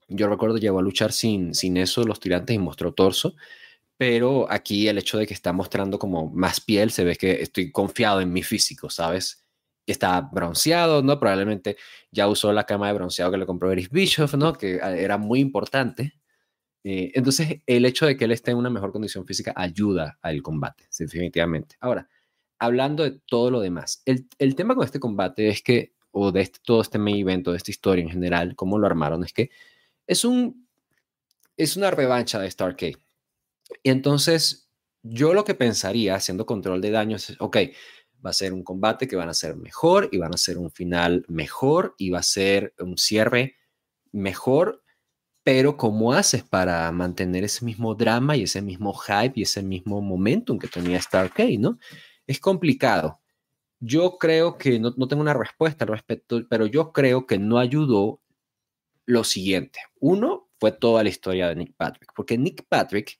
yo recuerdo llegó a luchar sin, sin eso, los tirantes y mostró torso, pero aquí el hecho de que está mostrando como más piel, se ve que estoy confiado en mi físico, ¿sabes? Está bronceado, ¿no? Probablemente ya usó la cama de bronceado que le compró Eris Bischoff, ¿no? Que ah, era muy importante. Eh, entonces, el hecho de que él esté en una mejor condición física ayuda al combate, definitivamente. Ahora, hablando de todo lo demás, el, el tema con este combate es que o de este, todo este main event, de esta historia en general, cómo lo armaron, es que es, un, es una revancha de Starcade. Y entonces, yo lo que pensaría haciendo control de daños es, ok, va a ser un combate que van a ser mejor y van a ser un final mejor y va a ser un cierre mejor, pero ¿cómo haces para mantener ese mismo drama y ese mismo hype y ese mismo momentum que tenía Starcade, no? Es complicado, yo creo que no, tengo una respuesta al respecto, pero yo creo que no ayudó lo siguiente. Uno fue toda la historia de Nick Patrick, porque Nick Patrick,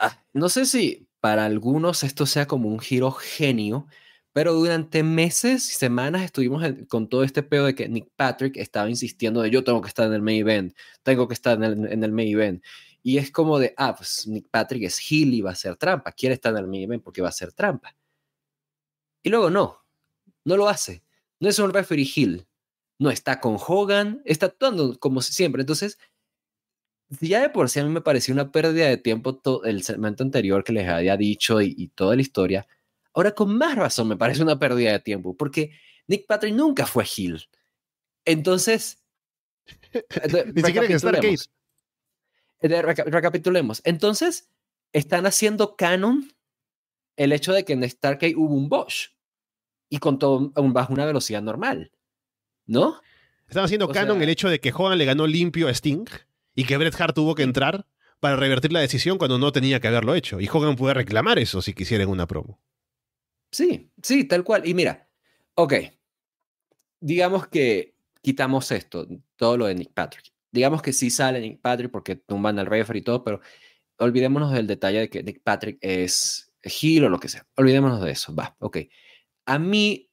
ah, no sé si para algunos esto sea como un giro genio, pero durante meses y semanas estuvimos con todo este peor de que Nick Patrick estaba insistiendo de yo tengo que estar en el main event, tengo que estar en el, main event. Y es como de, ah, pues Nick Patrick es Hill y va a ser trampa, quiere estar en el main event porque va a ser trampa. Y luego no, no lo hace. No es un referee hill No está con Hogan, está actuando como siempre. Entonces, ya de por sí a mí me pareció una pérdida de tiempo todo el segmento anterior que les había dicho y, toda la historia. Ahora con más razón me parece una pérdida de tiempo, porque Nick Patrick nunca fue hill Entonces, ni eh, recapitulemos. Entonces, están haciendo canon el hecho de que en Starkey hubo un Bosch y con todo bajo una velocidad normal, ¿no? Estaba haciendo canon el hecho de que Hogan le ganó limpio a Sting y que Bret Hart tuvo que entrar para revertir la decisión cuando no tenía que haberlo hecho. Y Hogan puede reclamar eso si quisieran una promo. Sí, sí, tal cual. Y mira, ok, digamos que quitamos esto, todo lo de Nick Patrick. Digamos que sí sale Nick Patrick porque tumban al referee y todo, pero olvidémonos del detalle de que Nick Patrick es Gil o lo que sea. Olvidémonos de eso. Va, ok. A mí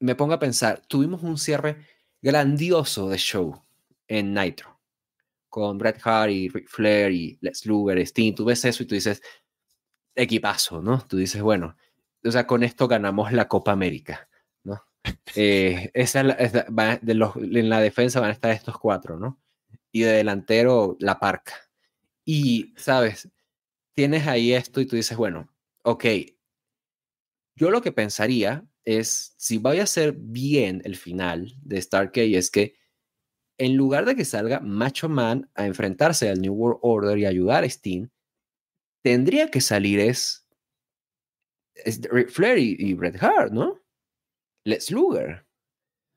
me pongo a pensar, tuvimos un cierre grandioso de show en Nitro, con Bret Hart y Ric Flair y Les Luger, Sting. Tú ves eso y tú dices, equipazo, ¿no? Tú dices, bueno, o sea, con esto ganamos la Copa América, ¿no? en la defensa van a estar estos cuatro, ¿no? Y de delantero, la parca. Y, ¿sabes? Tienes ahí esto y tú dices, bueno, ok, yo lo que pensaría es, si vaya a ser bien el final de Starkey, es que en lugar de que salga Macho Man a enfrentarse al New World Order y ayudar a Steen, tendría que salir es, Flair y, Red Heart, ¿no? Let's Luger.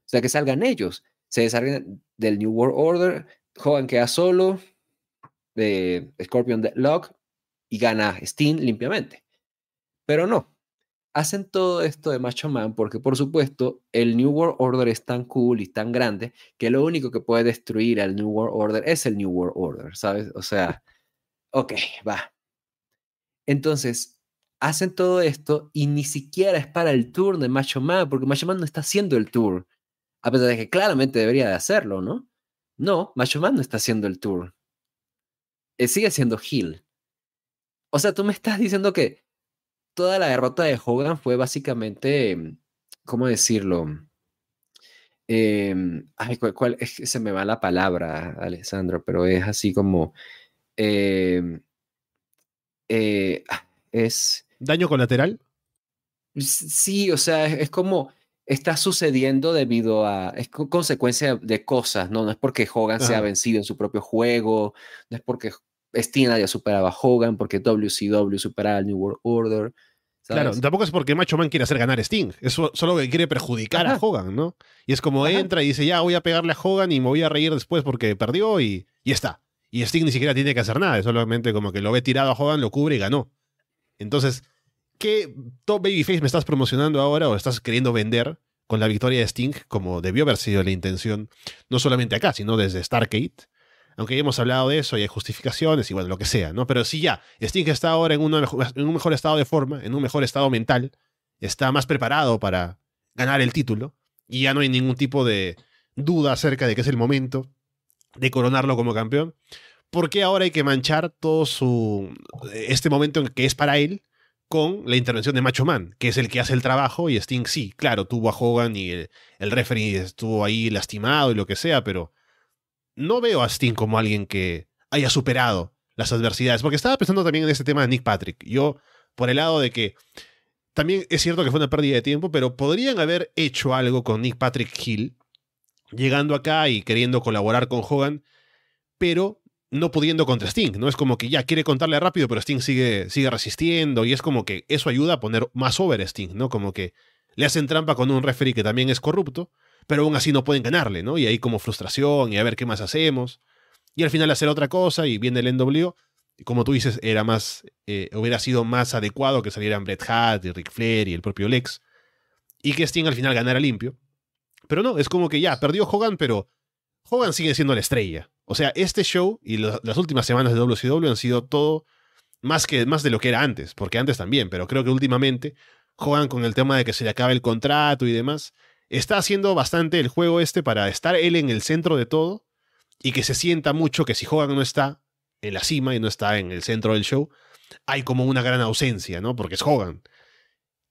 O sea, que salgan ellos, se desarguen del New World Order, Joven queda solo, de eh, Scorpion Deadlock y gana Steen limpiamente. Pero no, hacen todo esto de Macho Man porque, por supuesto, el New World Order es tan cool y tan grande que lo único que puede destruir al New World Order es el New World Order, ¿sabes? O sea, ok, va. Entonces, hacen todo esto y ni siquiera es para el tour de Macho Man, porque Macho Man no está haciendo el tour, a pesar de que claramente debería de hacerlo, ¿no? No, Macho Man no está haciendo el tour. Eh, sigue siendo Hill. O sea, tú me estás diciendo que toda la derrota de Hogan fue básicamente, em, ¿cómo decirlo? Em, ay, ¿cuál, Es se me va la palabra, Alessandro, pero es así como... Em, eh, ah, es... ¿Daño colateral? Sí, o sea, es, como está sucediendo debido a, es consecuencia de cosas, ¿no? No es porque Hogan se ha vencido en su propio juego, no es porque Sting ya superaba a Hogan porque WCW superaba al New World Order. Claro, tampoco es porque Macho Man quiere hacer ganar a Sting, es solo que quiere perjudicar a Hogan, ¿no? Y es como entra y dice, ya voy a pegarle a Hogan y me voy a reír después porque perdió y, está. Y Sting ni siquiera tiene que hacer nada, Es solamente como que lo ve tirado a Hogan, lo cubre y ganó. Entonces, ¿qué top babyface me estás promocionando ahora o estás queriendo vender con la victoria de Sting como debió haber sido la intención, no solamente acá, sino desde Stargate? Aunque ya hemos hablado de eso y hay justificaciones y bueno, lo que sea, ¿no? Pero si ya, Sting está ahora en, un mejor estado de forma, en un mejor estado mental, está más preparado para ganar el título y ya no hay ningún tipo de duda acerca de que es el momento de coronarlo como campeón. ¿Por qué ahora hay que manchar todo su este momento que es para él con la intervención de Macho Man, que es el que hace el trabajo y Sting sí, claro, tuvo a Hogan y el, el referee estuvo ahí lastimado y lo que sea, pero no veo a Sting como alguien que haya superado las adversidades, porque estaba pensando también en este tema de Nick Patrick. Yo, por el lado de que también es cierto que fue una pérdida de tiempo, pero podrían haber hecho algo con Nick Patrick Hill, llegando acá y queriendo colaborar con Hogan, pero no pudiendo contra Sting, ¿no? Es como que ya quiere contarle rápido, pero Sting sigue, sigue resistiendo y es como que eso ayuda a poner más over a Sting, ¿no? Como que le hacen trampa con un referee que también es corrupto pero aún así no pueden ganarle, ¿no? Y ahí como frustración y a ver qué más hacemos. Y al final hacer otra cosa y viene el NW. Y como tú dices, era más, eh, hubiera sido más adecuado que salieran Bret Hart y Ric Flair y el propio Lex. Y que Sting al final ganara limpio. Pero no, es como que ya, perdió Hogan, pero Hogan sigue siendo la estrella. O sea, este show y las últimas semanas de WCW han sido todo más, que, más de lo que era antes, porque antes también, pero creo que últimamente Hogan con el tema de que se le acaba el contrato y demás, está haciendo bastante el juego este para estar él en el centro de todo y que se sienta mucho que si Hogan no está en la cima y no está en el centro del show, hay como una gran ausencia, ¿no? Porque es Hogan.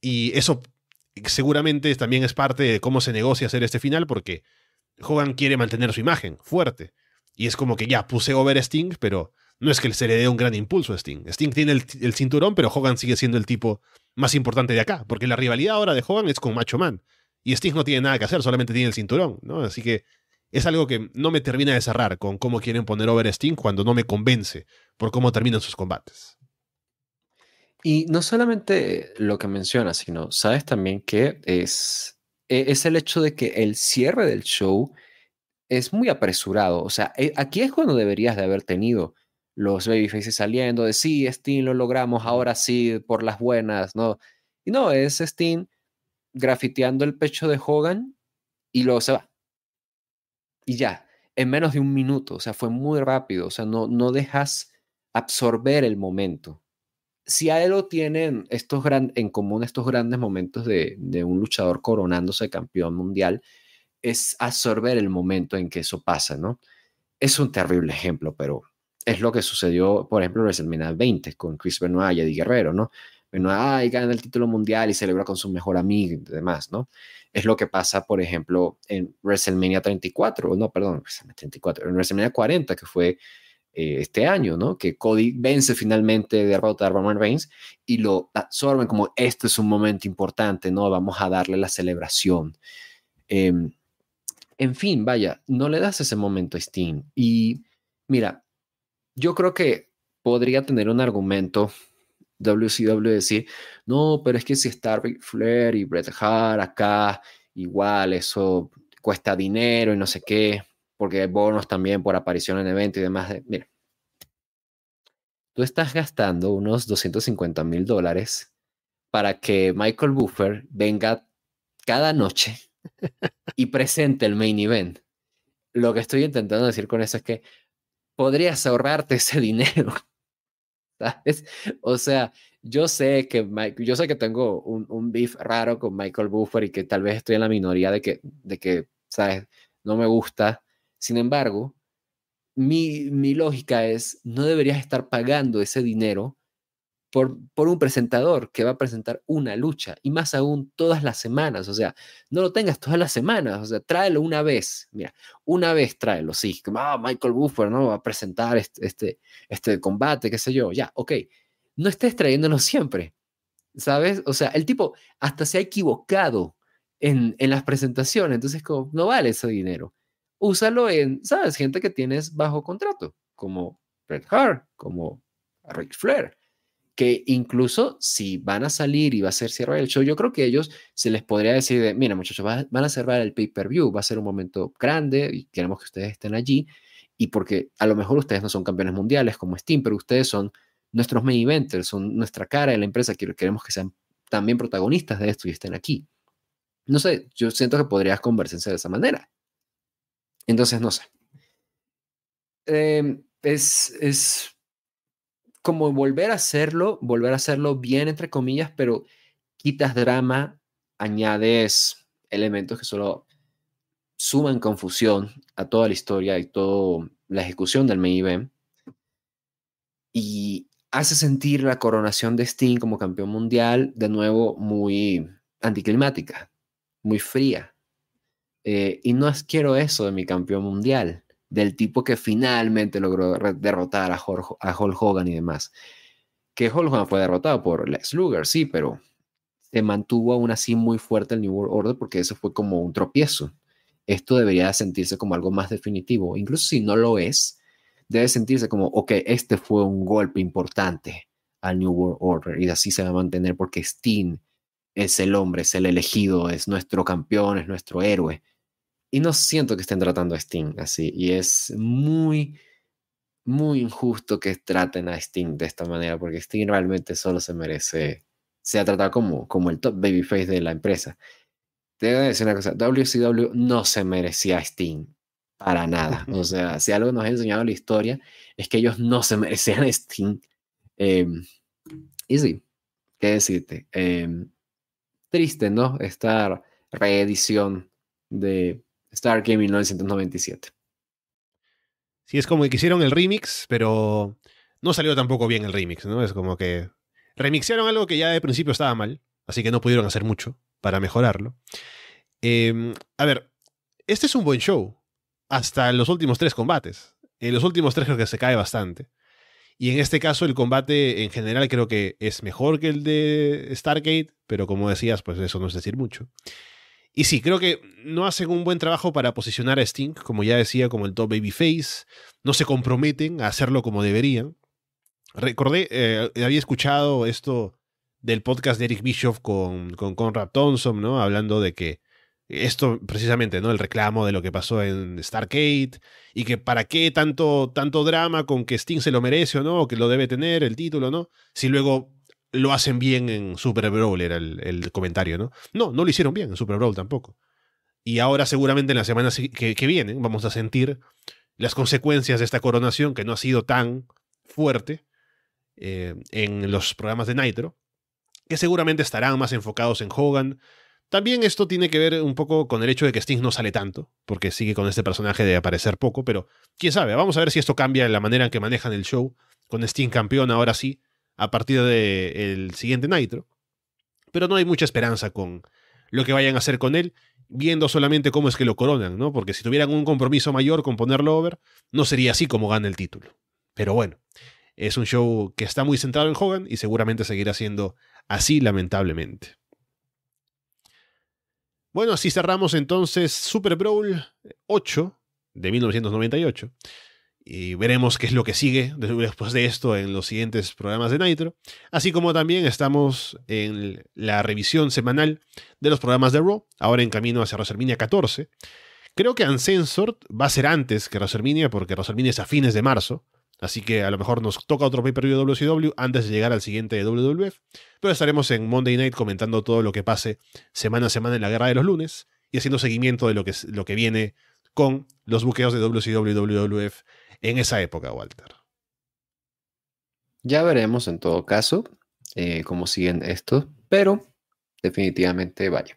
Y eso seguramente también es parte de cómo se negocia hacer este final porque Hogan quiere mantener su imagen fuerte. Y es como que ya puse over Sting, pero no es que se le dé un gran impulso a Sting. Sting tiene el, el cinturón, pero Hogan sigue siendo el tipo más importante de acá, porque la rivalidad ahora de Hogan es con Macho Man. Y Sting no tiene nada que hacer, solamente tiene el cinturón, ¿no? Así que es algo que no me termina de cerrar con cómo quieren poner over Sting cuando no me convence por cómo terminan sus combates. Y no solamente lo que mencionas, sino sabes también que es, e-, es el hecho de que el cierre del show es muy apresurado. O sea, eh, aquí es cuando deberías de haber tenido los babyfaces saliendo de sí, Sting, lo logramos, ahora sí, por las buenas, ¿no? Y no, es Sting grafiteando el pecho de Hogan y luego se va. Y ya, en menos de un minuto, o sea, fue muy rápido, o sea, no, no dejas absorber el momento. Si a él lo tienen estos gran, en común estos grandes momentos de, de un luchador coronándose campeón mundial, es absorber el momento en que eso pasa, ¿no? Es un terrible ejemplo, pero es lo que sucedió, por ejemplo, en WrestleMania 20 con Chris Benoit y Eddie Guerrero, ¿no? no gana el título mundial y celebra con su mejor amigo y demás, ¿no? Es lo que pasa, por ejemplo, en WrestleMania 34, no, perdón, WrestleMania 34, en WrestleMania 40, que fue eh, este año, ¿no? Que Cody vence finalmente de derrotar a Roman Reigns y lo absorben como este es un momento importante, ¿no? Vamos a darle la celebración. Em, en fin, vaya, no le das ese momento a Steam. Y mira, yo creo que podría tener un argumento WCW decir, no, pero es que si star Flair y Bret Hart acá, igual eso cuesta dinero y no sé qué, porque hay bonos también por aparición en evento y demás. Eh, mira, tú estás gastando unos 250 mil dólares para que Michael Buffer venga cada noche y presente el main event. Lo que estoy intentando decir con eso es que podrías ahorrarte ese dinero o sea, yo sé que, yo sé que tengo un, un beef raro con Michael Buffer y que tal vez estoy en la minoría de que, de que ¿sabes? No me gusta. Sin embargo, mi, mi lógica es, no deberías estar pagando ese dinero por, un presentador que va a presentar una lucha y más aún todas las semanas. O sea, no lo tengas todas las semanas. O sea, tráelo una vez. Mira, una vez tráelo. Sí, ah, Michael Buffer ¿no? va a presentar este, este, este combate, qué sé yo. Ya, ok. No estés trayéndolo siempre. ¿Sabes? O sea, el tipo hasta se ha equivocado en, en las presentaciones. Entonces, como, no vale ese dinero. Úsalo en, ¿sabes? Gente que tienes bajo contrato, como Bret Hart, como Rick Flair que incluso si van a salir y va a ser cierre del show, yo creo que ellos se les podría decir mira muchachos, van a cerrar el pay-per-view, va a ser un momento grande y queremos que ustedes estén allí y porque a lo mejor ustedes no son campeones mundiales como Steam, pero ustedes son nuestros main eventers, son nuestra cara de la empresa, que queremos que sean también protagonistas de esto y estén aquí. No sé, yo siento que podrías conversarse de esa manera. Entonces, no sé. Em, es, es como volver a hacerlo, volver a hacerlo bien, entre comillas, pero quitas drama, añades elementos que solo suman confusión a toda la historia y toda la ejecución del main Y hace sentir la coronación de Sting como campeón mundial de nuevo muy anticlimática, muy fría. Eh, y no quiero eso de mi campeón mundial del tipo que finalmente logró derrotar a, a Hulk Hogan y demás. Que Hulk Hogan fue derrotado por Lex Luger, sí, pero se mantuvo aún así muy fuerte el New World Order porque eso fue como un tropiezo. Esto debería sentirse como algo más definitivo. Incluso si no lo es, debe sentirse como, ok, este fue un golpe importante al New World Order y así se va a mantener porque Steen es el hombre, es el elegido, es nuestro campeón, es nuestro héroe y no siento que estén tratando a Sting así. Y es muy, muy injusto que traten a Sting de esta manera, porque Steam realmente solo se merece, se ha tratado como, como el top babyface de la empresa. Te voy a decir una cosa, WCW no se merecía a Sting para nada. O sea, si algo nos ha enseñado la historia, es que ellos no se merecían a Sting. Em, y sí, qué decirte. Em, triste, ¿no? Esta reedición de Star Game 1997. Sí, es como que hicieron el remix, pero no salió tampoco bien el remix, ¿no? Es como que remixearon algo que ya de principio estaba mal, así que no pudieron hacer mucho para mejorarlo. Em, a ver, este es un buen show, hasta los últimos tres combates. En los últimos tres creo que se cae bastante. Y en este caso el combate en general creo que es mejor que el de Stargate, pero como decías, pues eso no es decir mucho. Y sí, creo que no hacen un buen trabajo para posicionar a Sting, como ya decía, como el top face No se comprometen a hacerlo como deberían. Recordé, eh, había escuchado esto del podcast de Eric Bischoff con, con Conrad Thompson, ¿no? Hablando de que esto precisamente, ¿no? El reclamo de lo que pasó en Stargate. y que para qué tanto, tanto drama con que Sting se lo merece o no, o que lo debe tener el título, ¿no? Si luego lo hacen bien en Super Brawl, era el, comentario, ¿no? No, no lo hicieron bien en Super Brawl tampoco. Y ahora seguramente en las semanas que, que vienen vamos a sentir las consecuencias de esta coronación que no ha sido tan fuerte eh, en los programas de Nitro, que seguramente estarán más enfocados en Hogan. También esto tiene que ver un poco con el hecho de que Sting no sale tanto, porque sigue con este personaje de aparecer poco, pero quién sabe, vamos a ver si esto cambia la manera en que manejan el show, con Sting campeón ahora sí, a partir del siguiente Nitro. Pero no hay mucha esperanza con lo que vayan a hacer con él, viendo solamente cómo es que lo coronan, ¿no? Porque si tuvieran un compromiso mayor con ponerlo over, no sería así como gana el título. Pero bueno, es un show que está muy centrado en Hogan y seguramente seguirá siendo así, lamentablemente. Bueno, así cerramos entonces Super Brawl 8 de 1998. Y veremos qué es lo que sigue después de esto en los siguientes programas de Nitro. Así como también estamos en la revisión semanal de los programas de Raw, ahora en camino hacia WrestleMania 14. Creo que Uncensored va a ser antes que WrestleMania, porque WrestleMania es a fines de marzo. Así que a lo mejor nos toca otro pay-per-view de WCW antes de llegar al siguiente de WWF. Pero estaremos en Monday Night comentando todo lo que pase semana a semana en la guerra de los lunes y haciendo seguimiento de lo que, lo que viene con los buqueos de WCW y WWF en esa época, Walter. Ya veremos en todo caso eh, cómo siguen estos, pero definitivamente vaya.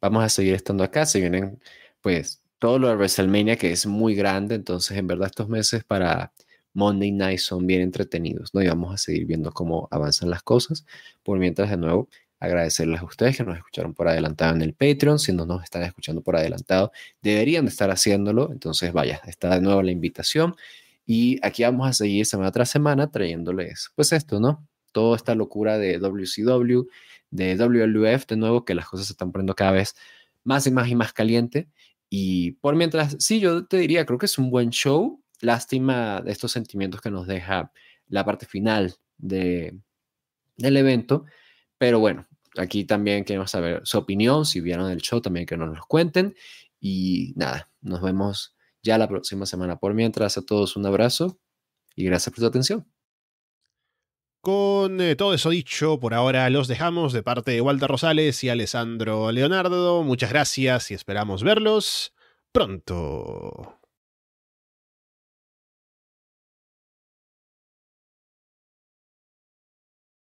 Vamos a seguir estando acá, se vienen pues todo lo de WrestleMania que es muy grande, entonces en verdad estos meses para Monday Night son bien entretenidos, ¿no? Y vamos a seguir viendo cómo avanzan las cosas. Por mientras, de nuevo, agradecerles a ustedes que nos escucharon por adelantado en el Patreon. Si no nos están escuchando por adelantado, deberían de estar haciéndolo. Entonces, vaya, está de nuevo la invitación. Y aquí vamos a seguir semana tras semana trayéndoles, pues esto, ¿no? Toda esta locura de WCW, de WLUF de nuevo, que las cosas se están poniendo cada vez más y más y más caliente. Y por mientras, sí, yo te diría, creo que es un buen show. Lástima de estos sentimientos que nos deja la parte final de, del evento. Pero bueno, aquí también queremos saber su opinión, si vieron el show también que nos los cuenten. Y nada, nos vemos ya la próxima semana. Por mientras, a todos un abrazo y gracias por su atención. Con eh, todo eso dicho, por ahora los dejamos de parte de Walter Rosales y Alessandro Leonardo. Muchas gracias y esperamos verlos pronto.